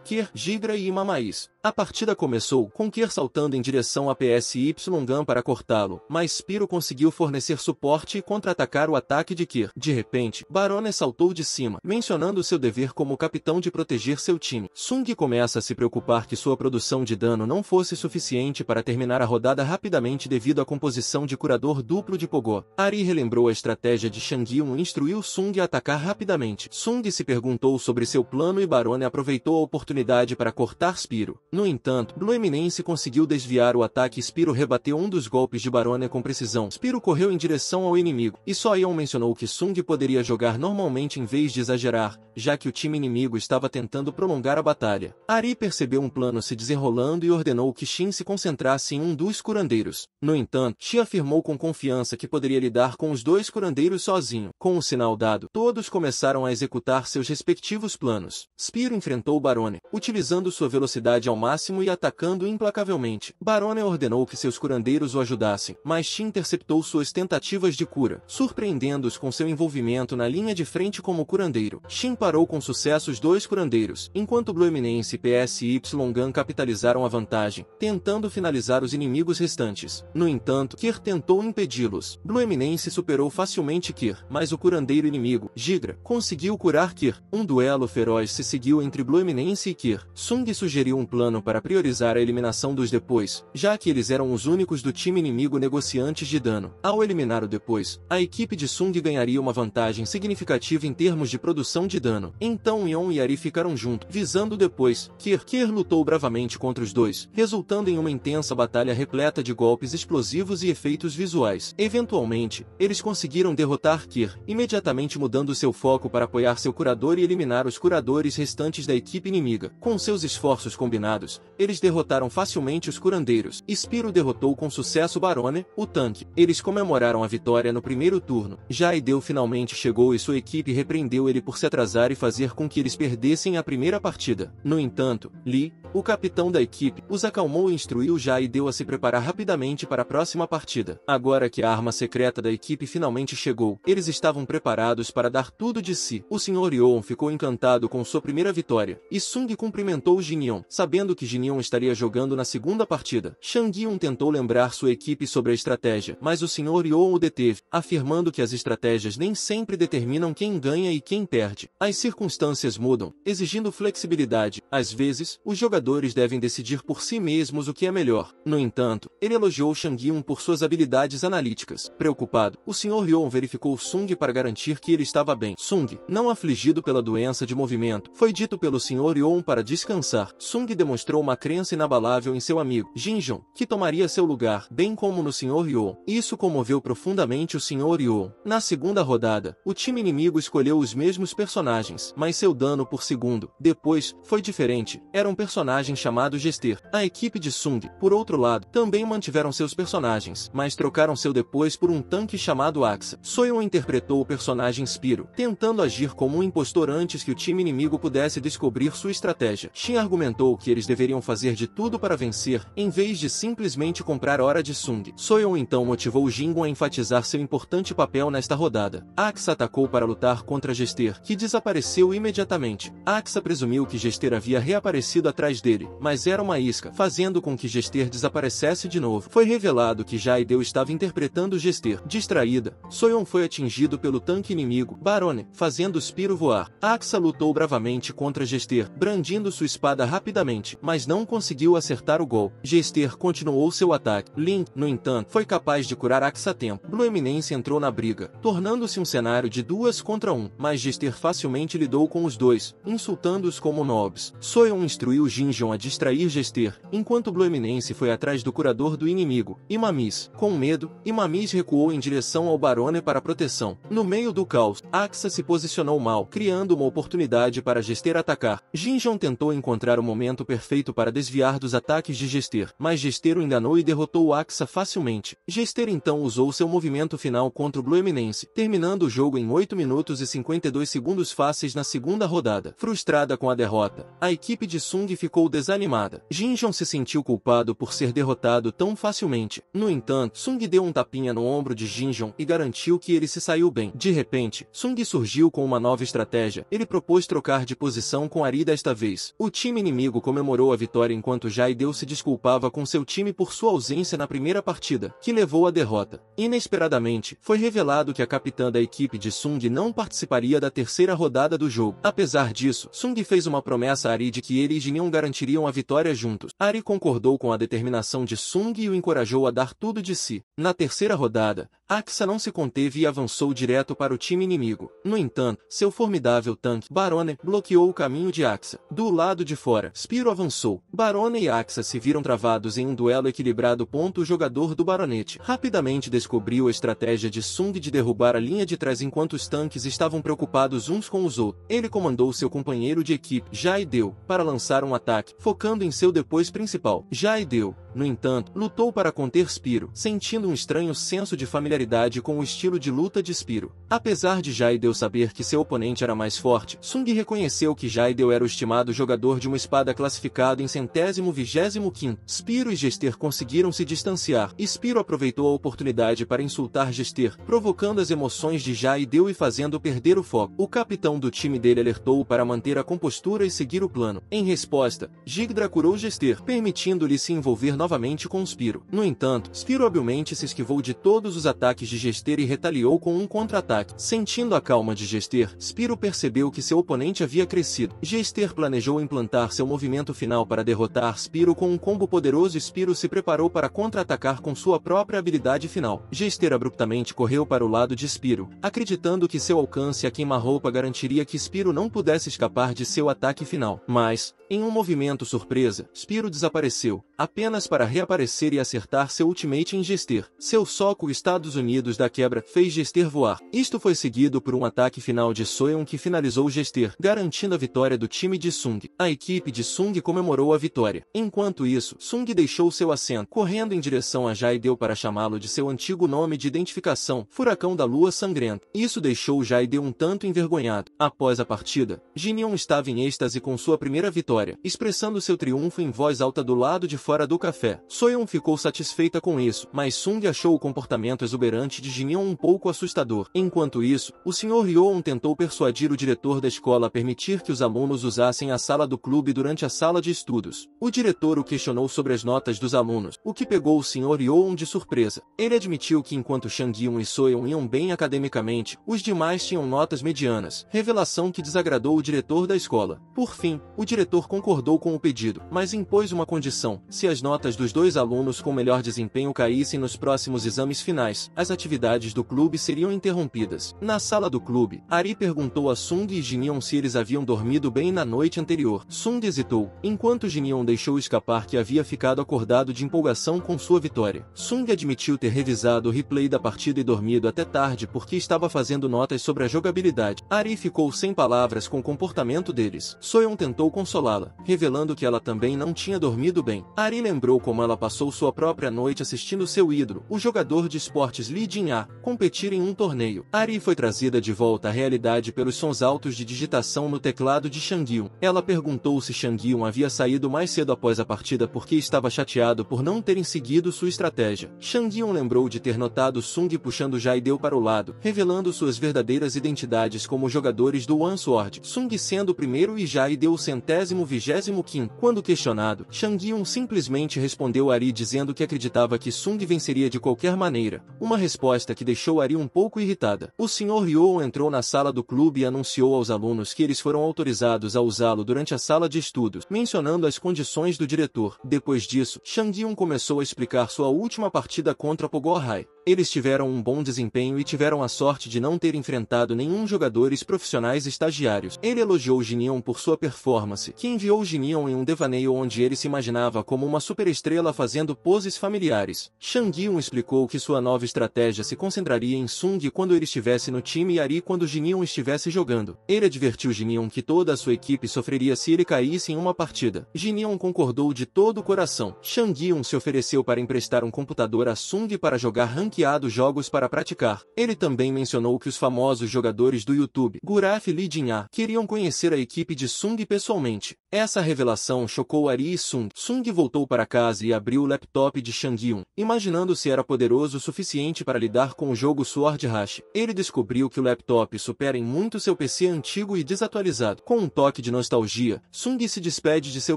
Kier, Gigra e Imamais. A partida começou com Kier saltando em direção a PSY Gun para cortá-lo, mas Spiro conseguiu fornecer suporte e contra-atacar o ataque de Kier. De repente, Barone saltou de cima, mencionando seu dever como capitão de proteger seu time. Sung começa a se preocupar que sua produção de dano não fosse suficiente para terminar a rodada rapidamente devido à composição de curador duplo de Pogó. Ari relembrou a estratégia de shang e instruiu Sung a atacar rapidamente. Sung se perguntou sobre seu plano e Barone aproveitou a oportunidade para cortar Spiro. No entanto, Blueminense conseguiu desviar o ataque e Spiro rebateu um dos golpes de Barone com precisão. Spiro correu em direção ao inimigo, e só Ion mencionou que Sung poderia jogar normalmente em vez de exagerar, já que o time inimigo estava tentando prolongar a batalha. Ari percebeu um plano se desenrolando e ordenou que Shin se concentrasse em um dos curandeiros. No entanto, Shin afirmou com confiança que poderia lidar com os dois curandeiros sozinho. Com o sinal dado, todos começaram a executar seus respectivos planos. Spiro enfrentou Barone, utilizando sua velocidade ao máximo e atacando implacavelmente. Barone ordenou que seus curandeiros o ajudassem, mas Shin interceptou suas tentativas de cura, surpreendendo-os com seu envolvimento na linha de frente como curandeiro. Shin parou com sucesso os dois curandeiros, enquanto Blue Eminence e PSY Gun capitalizaram a vantagem, tentando finalizar os inimigos restantes. No entanto, Kir tentou impedi-los. Blue Eminence superou facilmente Kir, mas o curandeiro inimigo, Gigra, conseguiu curar Kir. Um duelo feroz se seguiu entre Blue Eminence e Kir. Sung sugeriu um plano plano para priorizar a eliminação dos depois, já que eles eram os únicos do time inimigo negociantes de dano. Ao eliminar o depois, a equipe de Sung ganharia uma vantagem significativa em termos de produção de dano. Então Yon e Ari ficaram juntos, visando depois. Kier Kier lutou bravamente contra os dois, resultando em uma intensa batalha repleta de golpes explosivos e efeitos visuais. Eventualmente, eles conseguiram derrotar Kier, imediatamente mudando seu foco para apoiar seu curador e eliminar os curadores restantes da equipe inimiga. Com seus esforços combinados, eles derrotaram facilmente os curandeiros. Spiro derrotou com sucesso Barone, o tanque. Eles comemoraram a vitória no primeiro turno. Jaideu finalmente chegou e sua equipe repreendeu ele por se atrasar e fazer com que eles perdessem a primeira partida. No entanto, Lee, o capitão da equipe, os acalmou e instruiu Jaideu a se preparar rapidamente para a próxima partida. Agora que a arma secreta da equipe finalmente chegou, eles estavam preparados para dar tudo de si. O Sr. Yon ficou encantado com sua primeira vitória, e Sung cumprimentou Jin Yeon, sabendo que que Jinion estaria jogando na segunda partida. Shang Yun tentou lembrar sua equipe sobre a estratégia, mas o Sr. Yon o deteve, afirmando que as estratégias nem sempre determinam quem ganha e quem perde. As circunstâncias mudam, exigindo flexibilidade. Às vezes, os jogadores devem decidir por si mesmos o que é melhor. No entanto, ele elogiou Shang Yun por suas habilidades analíticas. Preocupado, o Sr. Yon verificou Sung para garantir que ele estava bem. Sung, não afligido pela doença de movimento, foi dito pelo Sr. Yon para descansar. Sung demonstrou demonstrou uma crença inabalável em seu amigo, Jinjon, que tomaria seu lugar, bem como no Sr. Ryo. Isso comoveu profundamente o Sr. Ryo. Na segunda rodada, o time inimigo escolheu os mesmos personagens, mas seu dano por segundo, depois, foi diferente. Era um personagem chamado Gester. A equipe de Sung, por outro lado, também mantiveram seus personagens, mas trocaram seu depois por um tanque chamado Axa. Soyon interpretou o personagem Spiro, tentando agir como um impostor antes que o time inimigo pudesse descobrir sua estratégia. Shin argumentou que eles eles deveriam fazer de tudo para vencer, em vez de simplesmente comprar hora de Sung. Soyeon então motivou Jingu a enfatizar seu importante papel nesta rodada. Axa atacou para lutar contra Gester, que desapareceu imediatamente. Axa presumiu que Gester havia reaparecido atrás dele, mas era uma isca, fazendo com que Gester desaparecesse de novo. Foi revelado que Jaideu estava interpretando Gester. Distraída, Soyeon foi atingido pelo tanque inimigo, Barone, fazendo Spiro voar. Axa lutou bravamente contra Gester, brandindo sua espada rapidamente mas não conseguiu acertar o gol. Gester continuou seu ataque. Lin, no entanto, foi capaz de curar Axe a tempo. Blue Eminence entrou na briga, tornando-se um cenário de duas contra um, mas Gester facilmente lidou com os dois, insultando-os como nobres. Soyon instruiu Jinjon a distrair Gester, enquanto Blue Eminence foi atrás do curador do inimigo, Imamis. Com medo, Imamis recuou em direção ao Barone para proteção. No meio do caos, Axa se posicionou mal, criando uma oportunidade para Gester atacar. Jinjon tentou encontrar o momento perfeito perfeito para desviar dos ataques de Gester, mas Gester o enganou e derrotou o Axa facilmente. Gester então usou seu movimento final contra o Blueminense, terminando o jogo em 8 minutos e 52 segundos fáceis na segunda rodada. Frustrada com a derrota, a equipe de Sung ficou desanimada. Jinjon se sentiu culpado por ser derrotado tão facilmente. No entanto, Sung deu um tapinha no ombro de Jinjon e garantiu que ele se saiu bem. De repente, Sung surgiu com uma nova estratégia. Ele propôs trocar de posição com Ari desta vez. O time inimigo comemorou comemorou a vitória enquanto Jaideu se desculpava com seu time por sua ausência na primeira partida, que levou à derrota. Inesperadamente, foi revelado que a capitã da equipe de Sung não participaria da terceira rodada do jogo. Apesar disso, Sung fez uma promessa a Ari de que ele e Jin garantiriam a vitória juntos. Ari concordou com a determinação de Sung e o encorajou a dar tudo de si. Na terceira rodada, Axa não se conteve e avançou direto para o time inimigo. No entanto, seu formidável tanque, Barone, bloqueou o caminho de Axa. Do lado de fora, Spiro avançou avançou. Barona e Axa se viram travados em um duelo equilibrado. Ponto o jogador do baronete rapidamente descobriu a estratégia de Sung de derrubar a linha de trás enquanto os tanques estavam preocupados uns com os outros. Ele comandou seu companheiro de equipe, Jaideu, para lançar um ataque, focando em seu depois principal. Jaideu, no entanto, lutou para conter Spiro, sentindo um estranho senso de familiaridade com o estilo de luta de Spiro. Apesar de Jaideu saber que seu oponente era mais forte, Sung reconheceu que Jaideu era o estimado jogador de uma espada classificada publicado em centésimo vigésimo quinto. Spiro e Gester conseguiram se distanciar. Spiro aproveitou a oportunidade para insultar Gester, provocando as emoções de Já e deu e fazendo perder o foco. O capitão do time dele alertou para manter a compostura e seguir o plano. Em resposta, Gigdra curou Gester, permitindo-lhe se envolver novamente com Spiro. No entanto, Spiro habilmente se esquivou de todos os ataques de Gester e retaliou com um contra-ataque. Sentindo a calma de Gester, Spiro percebeu que seu oponente havia crescido. Gester planejou implantar seu movimento final final para derrotar Spiro com um combo poderoso Spiro se preparou para contra-atacar com sua própria habilidade final. Gester abruptamente correu para o lado de Spiro, acreditando que seu alcance a queima-roupa garantiria que Spiro não pudesse escapar de seu ataque final. Mas, em um movimento surpresa, Spiro desapareceu, apenas para reaparecer e acertar seu ultimate em Gester. Seu soco Estados Unidos da quebra fez Gester voar. Isto foi seguido por um ataque final de Soyeon que finalizou Gester, garantindo a vitória do time de Sung. A equipe de Sung comemorou a vitória. Enquanto isso, Sung deixou seu assento, correndo em direção a Jai deu para chamá-lo de seu antigo nome de identificação, Furacão da Lua Sangrenta. Isso deixou Jai deu um tanto envergonhado. Após a partida, Jinion estava em êxtase com sua primeira vitória, expressando seu triunfo em voz alta do lado de fora do café. Soyeon ficou satisfeita com isso, mas Sung achou o comportamento exuberante de Jinion um pouco assustador. Enquanto isso, o Sr. Ryoon tentou persuadir o diretor da escola a permitir que os alunos usassem a sala do clube durante a sala sala de estudos. O diretor o questionou sobre as notas dos alunos, o que pegou o Sr. Yoon de surpresa. Ele admitiu que enquanto Shang Yun e Soyeon iam bem academicamente, os demais tinham notas medianas, revelação que desagradou o diretor da escola. Por fim, o diretor concordou com o pedido, mas impôs uma condição. Se as notas dos dois alunos com melhor desempenho caíssem nos próximos exames finais, as atividades do clube seriam interrompidas. Na sala do clube, Ari perguntou a Sung e Jinion se eles haviam dormido bem na noite anterior. Sung hesitou, Enquanto Jinion deixou escapar que havia ficado acordado de empolgação com sua vitória, Sung admitiu ter revisado o replay da partida e dormido até tarde porque estava fazendo notas sobre a jogabilidade. Ari ficou sem palavras com o comportamento deles. Soyeon tentou consolá-la, revelando que ela também não tinha dormido bem. Ari lembrou como ela passou sua própria noite assistindo seu ídolo, o jogador de esportes Lee jin a competir em um torneio. Ari foi trazida de volta à realidade pelos sons altos de digitação no teclado de Changyun. Ela perguntou se Changyun havia havia saído mais cedo após a partida porque estava chateado por não terem seguido sua estratégia. Shang Yun lembrou de ter notado Sung puxando Jaideu para o lado, revelando suas verdadeiras identidades como jogadores do One Sword, Sung sendo o primeiro e Jaideu o centésimo vigésimo quinto. Quando questionado, Shang Yun simplesmente respondeu Ari dizendo que acreditava que Sung venceria de qualquer maneira, uma resposta que deixou Ari um pouco irritada. O Sr. Ryo entrou na sala do clube e anunciou aos alunos que eles foram autorizados a usá-lo durante a sala de estudos. Men mencionando as condições do diretor. Depois disso, Shang Dion começou a explicar sua última partida contra Pogorhai. Eles tiveram um bom desempenho e tiveram a sorte de não ter enfrentado nenhum jogadores profissionais estagiários. Ele elogiou Ginion por sua performance, que enviou Ginion em um devaneio onde ele se imaginava como uma superestrela fazendo poses familiares. Shangyun explicou que sua nova estratégia se concentraria em Sung quando ele estivesse no time e Ari quando Ginion estivesse jogando. Ele advertiu Ginion que toda a sua equipe sofreria se ele caísse em uma partida. Ginion concordou de todo o coração. Shangyun se ofereceu para emprestar um computador a Sung para jogar ranking ranqueado jogos para praticar. Ele também mencionou que os famosos jogadores do YouTube, Guraf e Lee Jinha, queriam conhecer a equipe de Sung pessoalmente. Essa revelação chocou Ari e Sung. Sung voltou para casa e abriu o laptop de shang imaginando se era poderoso o suficiente para lidar com o jogo Sword Rush. Ele descobriu que o laptop supera em muito seu PC antigo e desatualizado. Com um toque de nostalgia, Sung se despede de seu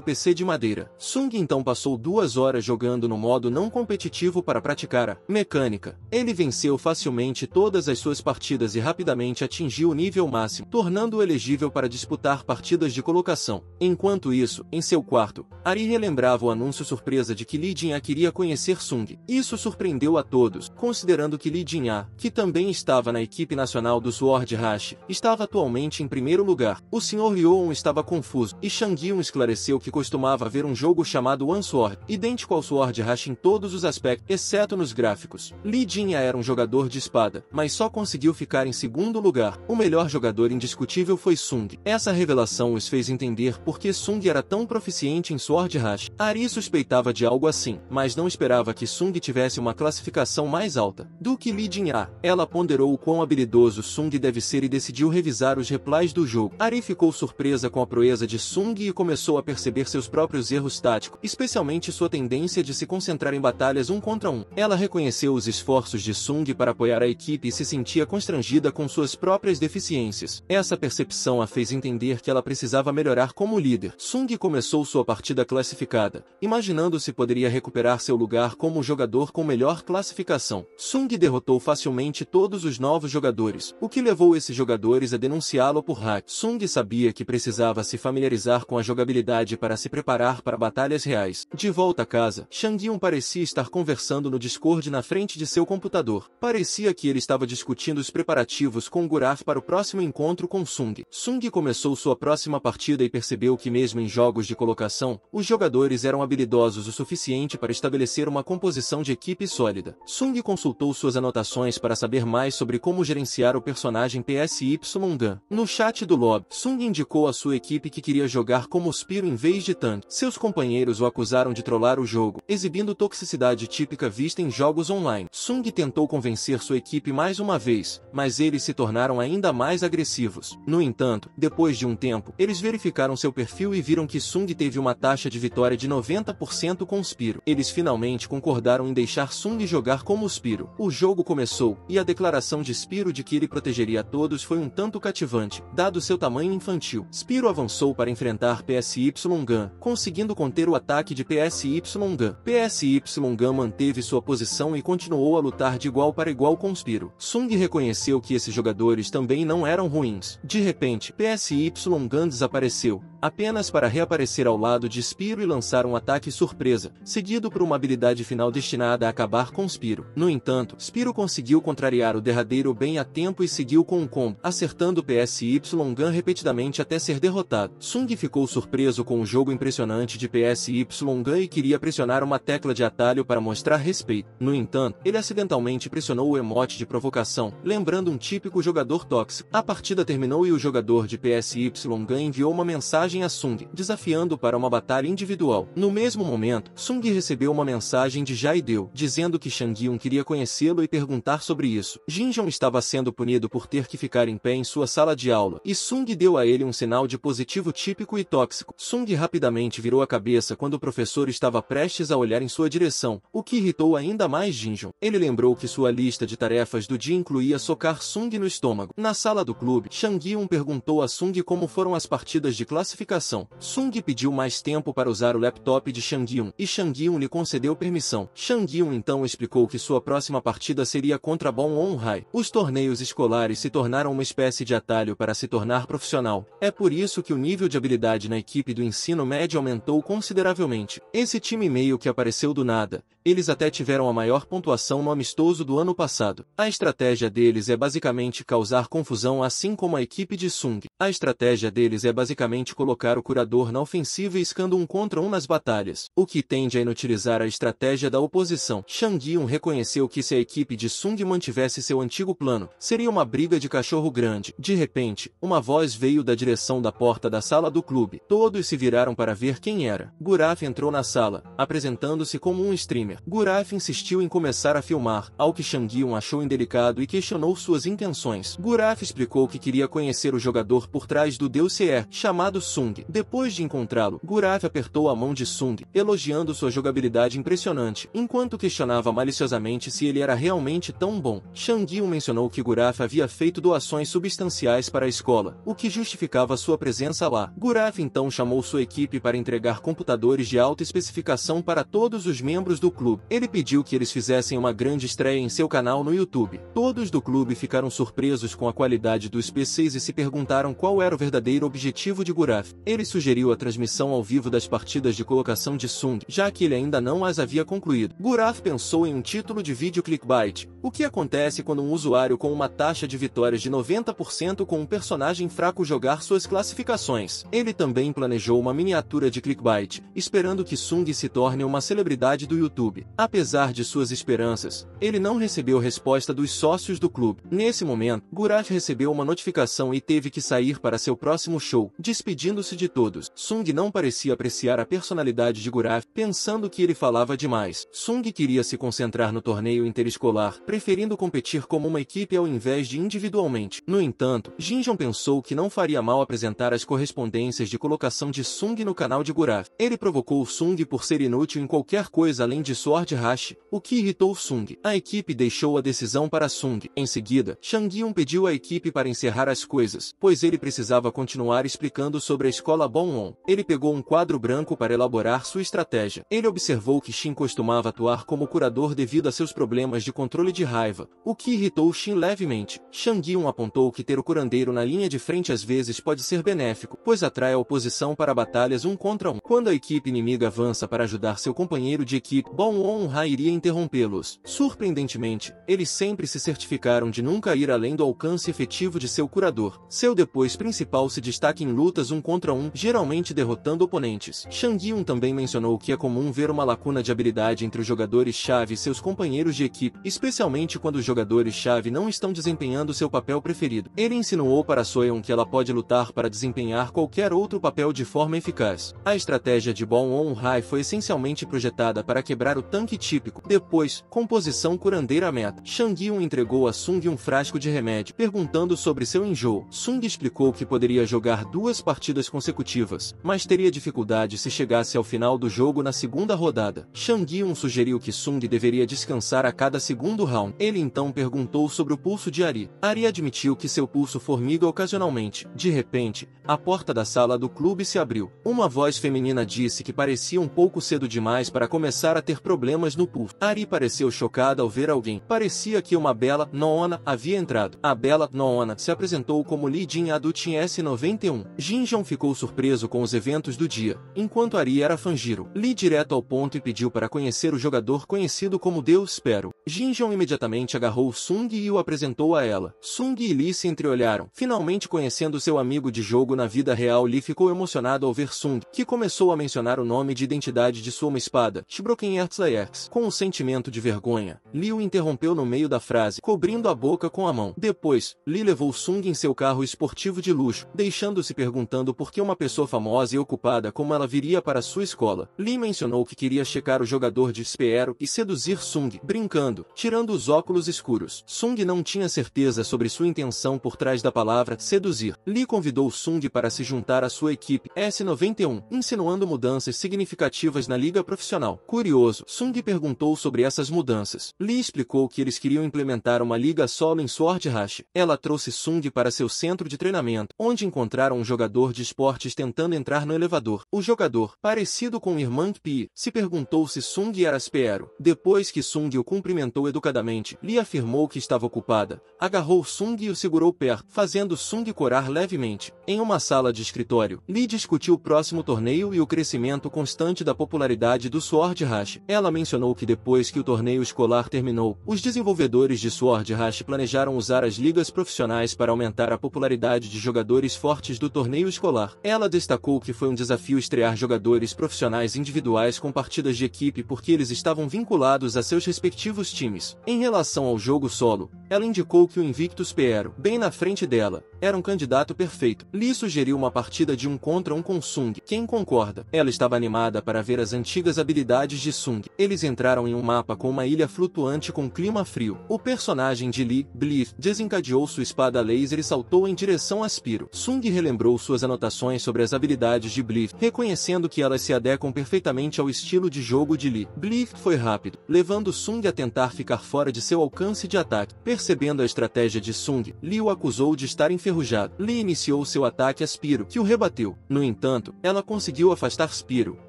PC de madeira. Sung então passou duas horas jogando no modo não competitivo para praticar a mecânica ele venceu facilmente todas as suas partidas e rapidamente atingiu o nível máximo, tornando-o elegível para disputar partidas de colocação. Enquanto isso, em seu quarto, Ari relembrava o anúncio surpresa de que Li jin queria conhecer Sung. Isso surpreendeu a todos, considerando que Li jin que também estava na equipe nacional do Sword Rush, estava atualmente em primeiro lugar. O Sr. Lyon estava confuso, e Shang Yun esclareceu que costumava haver um jogo chamado One Sword, idêntico ao Sword Rush em todos os aspectos, exceto nos gráficos. Li Li Jinha era um jogador de espada, mas só conseguiu ficar em segundo lugar. O melhor jogador indiscutível foi Sung. Essa revelação os fez entender por que Sung era tão proficiente em Sword Rush. Ari suspeitava de algo assim, mas não esperava que Sung tivesse uma classificação mais alta do que Li Jinha. Ela ponderou o quão habilidoso Sung deve ser e decidiu revisar os replies do jogo. Ari ficou surpresa com a proeza de Sung e começou a perceber seus próprios erros táticos, especialmente sua tendência de se concentrar em batalhas um contra um. Ela reconheceu os esforços esforços de Sung para apoiar a equipe e se sentia constrangida com suas próprias deficiências. Essa percepção a fez entender que ela precisava melhorar como líder. Sung começou sua partida classificada, imaginando se poderia recuperar seu lugar como jogador com melhor classificação. Sung derrotou facilmente todos os novos jogadores, o que levou esses jogadores a denunciá-lo por hack. Sung sabia que precisava se familiarizar com a jogabilidade para se preparar para batalhas reais. De volta a casa, Shang Yun parecia estar conversando no Discord na frente de seu computador. Parecia que ele estava discutindo os preparativos com Guraf para o próximo encontro com Sung. Sung começou sua próxima partida e percebeu que mesmo em jogos de colocação, os jogadores eram habilidosos o suficiente para estabelecer uma composição de equipe sólida. Sung consultou suas anotações para saber mais sobre como gerenciar o personagem PSY Dan. No chat do lobby, Sung indicou à sua equipe que queria jogar como Spiro em vez de Tan. Seus companheiros o acusaram de trollar o jogo, exibindo toxicidade típica vista em jogos online. Sung tentou convencer sua equipe mais uma vez, mas eles se tornaram ainda mais agressivos. No entanto, depois de um tempo, eles verificaram seu perfil e viram que Sung teve uma taxa de vitória de 90% com Spiro. Eles finalmente concordaram em deixar Sung jogar como Spiro. O jogo começou, e a declaração de Spiro de que ele protegeria a todos foi um tanto cativante, dado seu tamanho infantil. Spiro avançou para enfrentar PSY Gun, conseguindo conter o ataque de PSY Gun. PSY Gun manteve sua posição e continuou a lutar de igual para igual com Spiro. Sung reconheceu que esses jogadores também não eram ruins. De repente, PSY Gun desapareceu, apenas para reaparecer ao lado de Spiro e lançar um ataque surpresa, seguido por uma habilidade final destinada a acabar com Spiro. No entanto, Spiro conseguiu contrariar o derradeiro bem a tempo e seguiu com um combo, acertando PSY Gun repetidamente até ser derrotado. Sung ficou surpreso com o jogo impressionante de PSY Gun e queria pressionar uma tecla de atalho para mostrar respeito. No entanto, ele acidentalmente pressionou o emote de provocação, lembrando um típico jogador tóxico. A partida terminou e o jogador de PSY Gan enviou uma mensagem a Sung, desafiando para uma batalha individual. No mesmo momento, Sung recebeu uma mensagem de Jaideu, dizendo que Shang queria conhecê-lo e perguntar sobre isso. Jinjong estava sendo punido por ter que ficar em pé em sua sala de aula, e Sung deu a ele um sinal de positivo típico e tóxico. Sung rapidamente virou a cabeça quando o professor estava prestes a olhar em sua direção, o que irritou ainda mais Jinjong. Ele lembrou que sua lista de tarefas do dia incluía socar Sung no estômago. Na sala do clube, Shang Yun perguntou a Sung como foram as partidas de classificação. Sung pediu mais tempo para usar o laptop de Shang Yun, e Shang Yun lhe concedeu permissão. Shang Yun então explicou que sua próxima partida seria contra Bon Onhai. Os torneios escolares se tornaram uma espécie de atalho para se tornar profissional. É por isso que o nível de habilidade na equipe do ensino médio aumentou consideravelmente. Esse time meio que apareceu do nada. Eles até tiveram a maior pontuação um no amistoso do ano passado. A estratégia deles é basicamente causar confusão assim como a equipe de Sung. A estratégia deles é basicamente colocar o curador na ofensiva e escando um contra um nas batalhas, o que tende a inutilizar a estratégia da oposição. Shang Yun reconheceu que se a equipe de Sung mantivesse seu antigo plano, seria uma briga de cachorro grande. De repente, uma voz veio da direção da porta da sala do clube. Todos se viraram para ver quem era. Guraf entrou na sala, apresentando-se como um streamer. Guraf insistiu em começar a filmar, ao que Shangyun achou indelicado e questionou suas intenções. Guraf explicou que queria conhecer o jogador por trás do deus Seer, chamado Sung. Depois de encontrá-lo, Guraf apertou a mão de Sung, elogiando sua jogabilidade impressionante, enquanto questionava maliciosamente se ele era realmente tão bom. Shangyun mencionou que Guraf havia feito doações substanciais para a escola, o que justificava sua presença lá. Guraf então chamou sua equipe para entregar computadores de alta especificação para todos os membros do clube. Ele pediu que eles fizessem uma grande estreia em seu canal no YouTube. Todos do clube ficaram surpresos com a qualidade dos PCs e se perguntaram qual era o verdadeiro objetivo de Guraf. Ele sugeriu a transmissão ao vivo das partidas de colocação de Sung, já que ele ainda não as havia concluído. Guraf pensou em um título de vídeo clickbait, o que acontece quando um usuário com uma taxa de vitórias de 90% com um personagem fraco jogar suas classificações. Ele também planejou uma miniatura de clickbait, esperando que Sung se torne uma celebridade do YouTube. Apesar de suas esperanças, finanças, ele não recebeu resposta dos sócios do clube. Nesse momento, Gurat recebeu uma notificação e teve que sair para seu próximo show, despedindo-se de todos. Sung não parecia apreciar a personalidade de Gurat, pensando que ele falava demais. Sung queria se concentrar no torneio interescolar, preferindo competir como uma equipe ao invés de individualmente. No entanto, Jinjon pensou que não faria mal apresentar as correspondências de colocação de Sung no canal de Gurat. Ele provocou Sung por ser inútil em qualquer coisa além de Sword Rush, o que irritou Sung Sung. A equipe deixou a decisão para Sung. Em seguida, Shang Yun pediu à equipe para encerrar as coisas, pois ele precisava continuar explicando sobre a escola Bon-On. Ele pegou um quadro branco para elaborar sua estratégia. Ele observou que Shin costumava atuar como curador devido a seus problemas de controle de raiva, o que irritou Shin levemente. Shang Yun apontou que ter o curandeiro na linha de frente às vezes pode ser benéfico, pois atrai a oposição para batalhas um contra um. Quando a equipe inimiga avança para ajudar seu companheiro de equipe, bon on Ha iria interrompê-los. Surpreendentemente, eles sempre se certificaram de nunca ir além do alcance efetivo de seu curador. Seu depois principal se destaca em lutas um contra um, geralmente derrotando oponentes. Shang Yun também mencionou que é comum ver uma lacuna de habilidade entre os jogadores-chave e seus companheiros de equipe, especialmente quando os jogadores-chave não estão desempenhando seu papel preferido. Ele insinuou para Soyeon que ela pode lutar para desempenhar qualquer outro papel de forma eficaz. A estratégia de Bon On hai foi essencialmente projetada para quebrar o tanque típico. Depois, com composição curandeira meta. Shang Yun entregou a Sung um frasco de remédio, perguntando sobre seu enjoo. Sung explicou que poderia jogar duas partidas consecutivas, mas teria dificuldade se chegasse ao final do jogo na segunda rodada. Shang Yun sugeriu que Sung deveria descansar a cada segundo round. Ele então perguntou sobre o pulso de Ari. Ari admitiu que seu pulso formiga ocasionalmente. De repente, a porta da sala do clube se abriu. Uma voz feminina disse que parecia um pouco cedo demais para começar a ter problemas no pulso. Ari pareceu chocada ao ver alguém. Parecia que uma bela noona havia entrado. A bela noona se apresentou como Lee Jin A S91. Jinjong ficou surpreso com os eventos do dia, enquanto Ari era Fanjiro. Lee direto ao ponto e pediu para conhecer o jogador conhecido como Deus Espero. Jinjong imediatamente agarrou Sung e o apresentou a ela. Sung e Lee se entreolharam. Finalmente conhecendo seu amigo de jogo na vida real, Lee ficou emocionado ao ver Sung, que começou a mencionar o nome de identidade de sua espada, Shibroken Ertzlaerx, com um sentimento de vergonha vergonha. o interrompeu no meio da frase, cobrindo a boca com a mão. Depois, Li levou Sung em seu carro esportivo de luxo, deixando-se perguntando por que uma pessoa famosa e ocupada como ela viria para sua escola. Li mencionou que queria checar o jogador de Espero e seduzir Sung, brincando, tirando os óculos escuros. Sung não tinha certeza sobre sua intenção por trás da palavra seduzir. Li convidou Sung para se juntar à sua equipe S91, insinuando mudanças significativas na liga profissional. Curioso, Sung perguntou sobre essas mudanças mudanças. Lee explicou que eles queriam implementar uma liga solo em Sword Rush. Ela trouxe Sung para seu centro de treinamento, onde encontraram um jogador de esportes tentando entrar no elevador. O jogador, parecido com irmão Pi, se perguntou se Sung era espero. Depois que Sung o cumprimentou educadamente, Lee afirmou que estava ocupada, agarrou Sung e o segurou perto, fazendo Sung corar levemente. Em uma sala de escritório, Lee discutiu o próximo torneio e o crescimento constante da popularidade do Sword Rush. Ela mencionou que depois que o torneio escolar terminou, os desenvolvedores de Sword Rush planejaram usar as ligas profissionais para aumentar a popularidade de jogadores fortes do torneio escolar. Ela destacou que foi um desafio estrear jogadores profissionais individuais com partidas de equipe porque eles estavam vinculados a seus respectivos times. Em relação ao jogo solo, ela indicou que o Invictus Piero, bem na frente dela, era um candidato perfeito. Lee sugeriu uma partida de um contra um com Sung. Quem concorda? Ela estava animada para ver as antigas habilidades de Sung. Eles entraram em um mapa com uma ilha flutuante com clima frio. O personagem de Lee, Bliff, desencadeou sua espada laser e saltou em direção a Spiro. Sung relembrou suas anotações sobre as habilidades de Bliff, reconhecendo que elas se adequam perfeitamente ao estilo de jogo de Lee. Bliff foi rápido, levando Sung a tentar ficar fora de seu alcance de ataque. Percebendo a estratégia de Sung, Lee o acusou de estar inferior enferrujado, Lee iniciou seu ataque a Spiro, que o rebateu. No entanto, ela conseguiu afastar Spiro,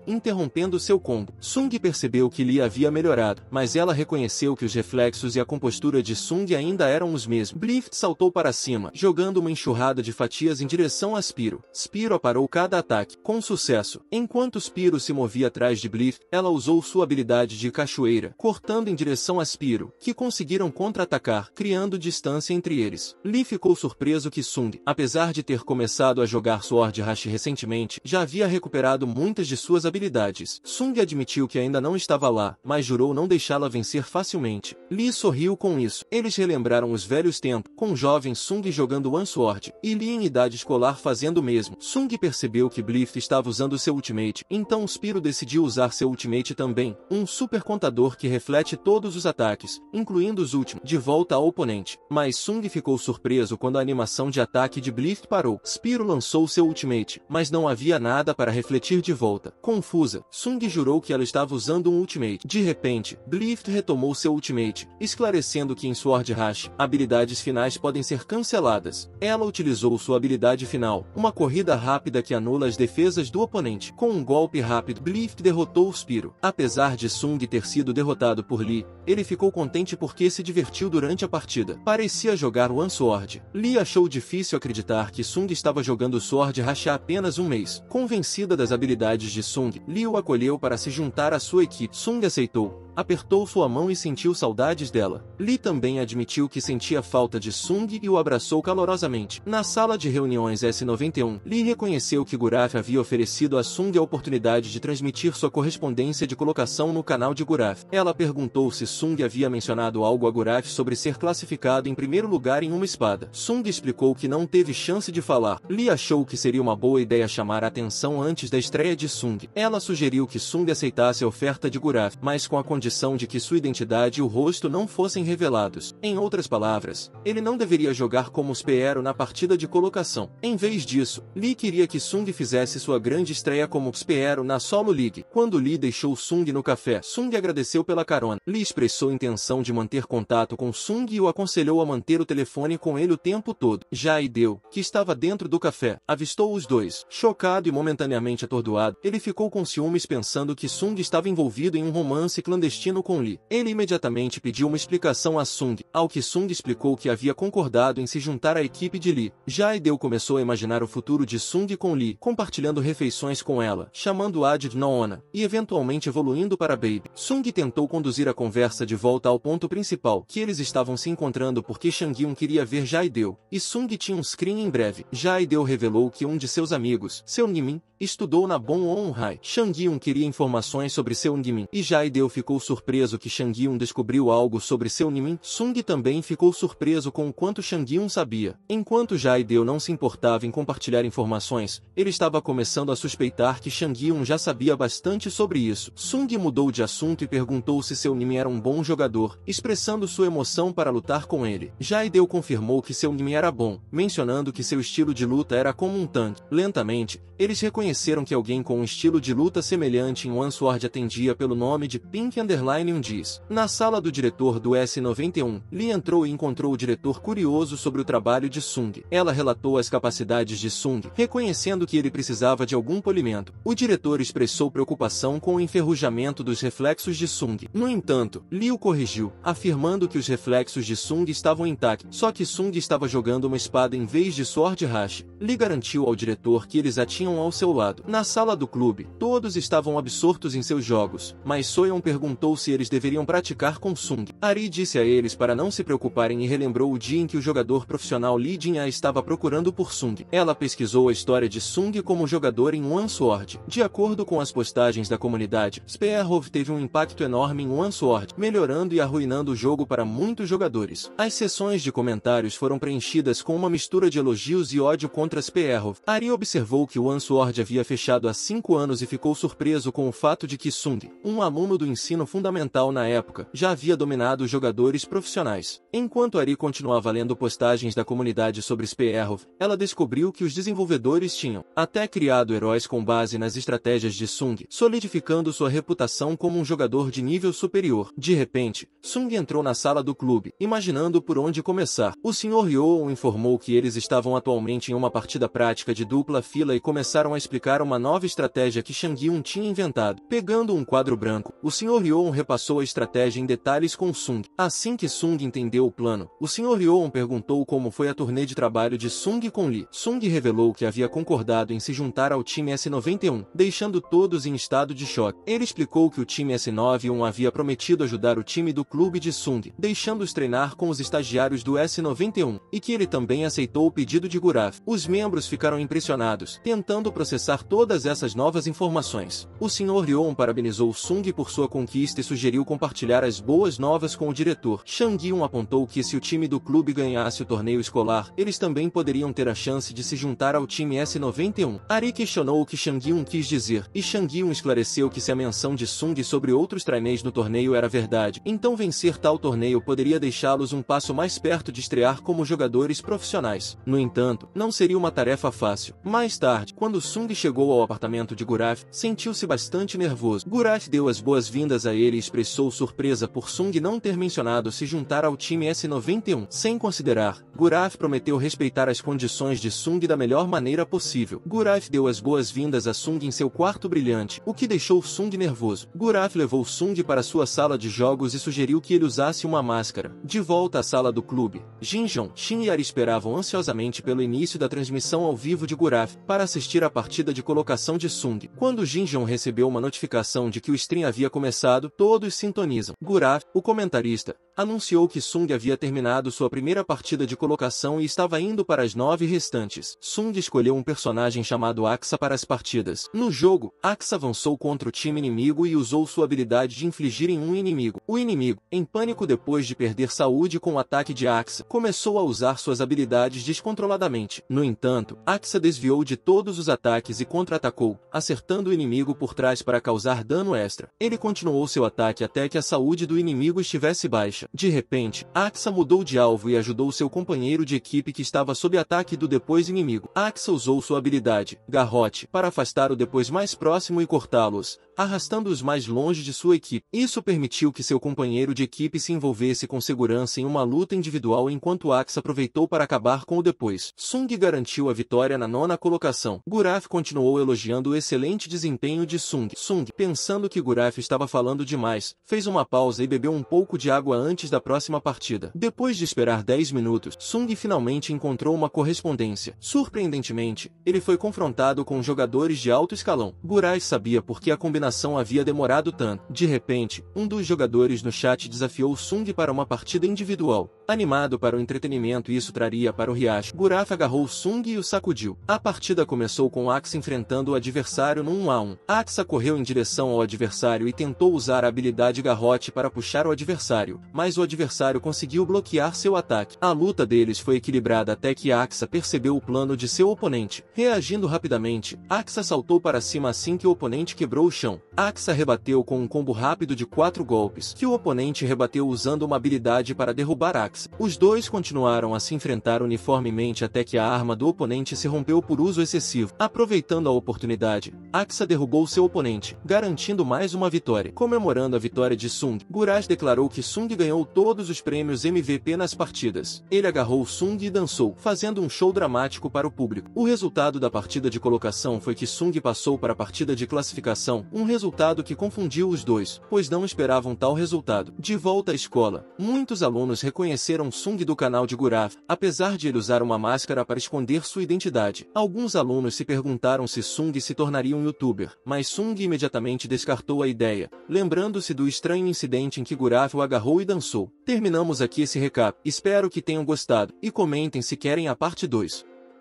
interrompendo seu combo. Sung percebeu que Lee havia melhorado, mas ela reconheceu que os reflexos e a compostura de Sung ainda eram os mesmos. Blift saltou para cima, jogando uma enxurrada de fatias em direção a Spiro. Spiro aparou cada ataque, com sucesso. Enquanto Spiro se movia atrás de Blift, ela usou sua habilidade de cachoeira, cortando em direção a Spiro, que conseguiram contra-atacar, criando distância entre eles. Lee ficou surpreso que Sung, apesar de ter começado a jogar Sword Rush recentemente, já havia recuperado muitas de suas habilidades. Sung admitiu que ainda não estava lá, mas jurou não deixá-la vencer facilmente. Lee sorriu com isso. Eles relembraram os velhos tempos, com o jovem Sung jogando One Sword, e Lee em idade escolar fazendo o mesmo. Sung percebeu que Bliff estava usando seu ultimate, então Spiro decidiu usar seu ultimate também, um super contador que reflete todos os ataques, incluindo os últimos, de volta ao oponente. Mas Sung ficou surpreso quando a animação de de ataque de Blitz parou. Spiro lançou seu ultimate, mas não havia nada para refletir de volta. Confusa, Sung jurou que ela estava usando um ultimate. De repente, Blift retomou seu ultimate, esclarecendo que em Sword Rush, habilidades finais podem ser canceladas. Ela utilizou sua habilidade final, uma corrida rápida que anula as defesas do oponente. Com um golpe rápido, Blift derrotou Spiro. Apesar de Sung ter sido derrotado por Lee, ele ficou contente porque se divertiu durante a partida. Parecia jogar One Sword. Lee achou difícil difícil acreditar que Sung estava jogando Sword Rush há apenas um mês. Convencida das habilidades de Sung, Liu acolheu para se juntar à sua equipe. Sung aceitou, apertou sua mão e sentiu saudades dela. Lee também admitiu que sentia falta de Sung e o abraçou calorosamente. Na sala de reuniões S91, Lee reconheceu que Guraf havia oferecido a Sung a oportunidade de transmitir sua correspondência de colocação no canal de Guraf. Ela perguntou se Sung havia mencionado algo a Guraf sobre ser classificado em primeiro lugar em uma espada. Sung explicou que não teve chance de falar. Lee achou que seria uma boa ideia chamar a atenção antes da estreia de Sung. Ela sugeriu que Sung aceitasse a oferta de Guraf, mas com a condição condição de que sua identidade e o rosto não fossem revelados. Em outras palavras, ele não deveria jogar como Speero na partida de colocação. Em vez disso, Lee queria que Sung fizesse sua grande estreia como Speero na Solo League. Quando Lee deixou Sung no café, Sung agradeceu pela carona. Lee expressou intenção de manter contato com Sung e o aconselhou a manter o telefone com ele o tempo todo. Já Ideu, que estava dentro do café, avistou os dois. Chocado e momentaneamente atordoado, ele ficou com ciúmes pensando que Sung estava envolvido em um romance clandestino destino com Li. Ele imediatamente pediu uma explicação a Sung, ao que Sung explicou que havia concordado em se juntar à equipe de Li. Já Aideu começou a imaginar o futuro de Sung com Li, compartilhando refeições com ela, chamando-a de Noona, e eventualmente evoluindo para Baby. Sung tentou conduzir a conversa de volta ao ponto principal, que eles estavam se encontrando porque Shangyun queria ver Jaideu, e Sung tinha um screen em breve. Jaideu revelou que um de seus amigos, seu Nimin, estudou na Bonhonrai. Shang Yun queria informações sobre seu Nimin, e Jaideu ficou surpreso que Shang Yun descobriu algo sobre seu Nimin. Sung também ficou surpreso com o quanto Shang Yun sabia. Enquanto Jaideu não se importava em compartilhar informações, ele estava começando a suspeitar que Shang Yun já sabia bastante sobre isso. Sung mudou de assunto e perguntou se seu Nimin era um bom jogador, expressando sua emoção para lutar com ele. Jaideu confirmou que seu Nimin era bom, mencionando que seu estilo de luta era como um tanque. Lentamente, eles reconheceram reconheceram que alguém com um estilo de luta semelhante em Sword atendia pelo nome de Pink Underline diz. Na sala do diretor do S91, Lee entrou e encontrou o diretor curioso sobre o trabalho de Sung. Ela relatou as capacidades de Sung, reconhecendo que ele precisava de algum polimento. O diretor expressou preocupação com o enferrujamento dos reflexos de Sung. No entanto, Lee o corrigiu, afirmando que os reflexos de Sung estavam intactos, só que Sung estava jogando uma espada em vez de Sword Rash. Lee garantiu ao diretor que eles a tinham ao seu lado lado. Na sala do clube, todos estavam absortos em seus jogos, mas Soyeon perguntou se eles deveriam praticar com Sung. Ari disse a eles para não se preocuparem e relembrou o dia em que o jogador profissional Lee Jin-a estava procurando por Sung. Ela pesquisou a história de Sung como jogador em One Sword. De acordo com as postagens da comunidade, Spearhove teve um impacto enorme em One Sword, melhorando e arruinando o jogo para muitos jogadores. As sessões de comentários foram preenchidas com uma mistura de elogios e ódio contra Spearhove. Ari observou que One Sword havia havia fechado há cinco anos e ficou surpreso com o fato de que Sung, um aluno do ensino fundamental na época, já havia dominado os jogadores profissionais. Enquanto Ari continuava lendo postagens da comunidade sobre Speerhoff, ela descobriu que os desenvolvedores tinham até criado heróis com base nas estratégias de Sung, solidificando sua reputação como um jogador de nível superior. De repente, Sung entrou na sala do clube, imaginando por onde começar. O Sr. Ryo informou que eles estavam atualmente em uma partida prática de dupla fila e começaram a explicar aplicar uma nova estratégia que Shang Yun tinha inventado. Pegando um quadro branco, o Sr. Yon repassou a estratégia em detalhes com Sung. Assim que Sung entendeu o plano, o Sr. Yon perguntou como foi a turnê de trabalho de Sung com Lee. Sung revelou que havia concordado em se juntar ao time S91, deixando todos em estado de choque. Ele explicou que o time S91 havia prometido ajudar o time do clube de Sung, deixando-os treinar com os estagiários do S91, e que ele também aceitou o pedido de Guraf. Os membros ficaram impressionados, tentando processar todas essas novas informações. O Sr. Ryon parabenizou Sung por sua conquista e sugeriu compartilhar as boas novas com o diretor. Shang Yun apontou que se o time do clube ganhasse o torneio escolar, eles também poderiam ter a chance de se juntar ao time S91. Ari questionou o que Shang Yun quis dizer, e Shang Yun esclareceu que se a menção de Sung sobre outros trainees no torneio era verdade, então vencer tal torneio poderia deixá-los um passo mais perto de estrear como jogadores profissionais. No entanto, não seria uma tarefa fácil. Mais tarde, quando Sung quando chegou ao apartamento de Guraf, sentiu-se bastante nervoso. Guraf deu as boas-vindas a ele e expressou surpresa por Sung não ter mencionado se juntar ao time S91. Sem considerar, Guraf prometeu respeitar as condições de Sung da melhor maneira possível. Guraf deu as boas-vindas a Sung em seu quarto brilhante, o que deixou Sung nervoso. Guraf levou Sung para sua sala de jogos e sugeriu que ele usasse uma máscara. De volta à sala do clube, Jinjong, Shin e Ari esperavam ansiosamente pelo início da transmissão ao vivo de Guraf para assistir a partida partida de colocação de Sung. Quando Jinjeon recebeu uma notificação de que o stream havia começado, todos sintonizam. Guraf, o comentarista, anunciou que Sung havia terminado sua primeira partida de colocação e estava indo para as nove restantes. Sung escolheu um personagem chamado Axa para as partidas. No jogo, Axa avançou contra o time inimigo e usou sua habilidade de infligir em um inimigo. O inimigo, em pânico depois de perder saúde com o ataque de Axa, começou a usar suas habilidades descontroladamente. No entanto, Axa desviou de todos os ataques ataques e contra-atacou, acertando o inimigo por trás para causar dano extra. Ele continuou seu ataque até que a saúde do inimigo estivesse baixa. De repente, Axa mudou de alvo e ajudou seu companheiro de equipe que estava sob ataque do depois inimigo. Axa usou sua habilidade, Garrote, para afastar o depois mais próximo e cortá-los, arrastando-os mais longe de sua equipe. Isso permitiu que seu companheiro de equipe se envolvesse com segurança em uma luta individual enquanto Axe aproveitou para acabar com o depois. Sung garantiu a vitória na nona colocação. Guraf continuou elogiando o excelente desempenho de Sung. Sung, pensando que Guraf estava falando demais, fez uma pausa e bebeu um pouco de água antes da próxima partida. Depois de esperar 10 minutos, Sung finalmente encontrou uma correspondência. Surpreendentemente, ele foi confrontado com jogadores de alto escalão. Guraf sabia porque a combinação eliminação havia demorado tanto. De repente, um dos jogadores no chat desafiou Sung para uma partida individual. Animado para o entretenimento isso traria para o riacho, Guraf agarrou Sung e o sacudiu. A partida começou com Axe enfrentando o adversário num 1 a 1. Axa correu em direção ao adversário e tentou usar a habilidade garrote para puxar o adversário, mas o adversário conseguiu bloquear seu ataque. A luta deles foi equilibrada até que Axa percebeu o plano de seu oponente. Reagindo rapidamente, Axa saltou para cima assim que o oponente quebrou o chão. Axa rebateu com um combo rápido de quatro golpes, que o oponente rebateu usando uma habilidade para derrubar Axa. Os dois continuaram a se enfrentar uniformemente até que a arma do oponente se rompeu por uso excessivo. Aproveitando a oportunidade, Axa derrubou seu oponente, garantindo mais uma vitória. Comemorando a vitória de Sung, Guraz declarou que Sung ganhou todos os prêmios MVP nas partidas. Ele agarrou Sung e dançou, fazendo um show dramático para o público. O resultado da partida de colocação foi que Sung passou para a partida de classificação, um resultado que confundiu os dois, pois não esperavam tal resultado. De volta à escola, muitos alunos reconheceram Sung do canal de Gurav, apesar de ele usar uma máscara para esconder sua identidade. Alguns alunos se perguntaram se Sung se tornaria um youtuber, mas Sung imediatamente descartou a ideia, lembrando-se do estranho incidente em que Gurav o agarrou e dançou. Terminamos aqui esse recap, espero que tenham gostado, e comentem se querem a parte 2.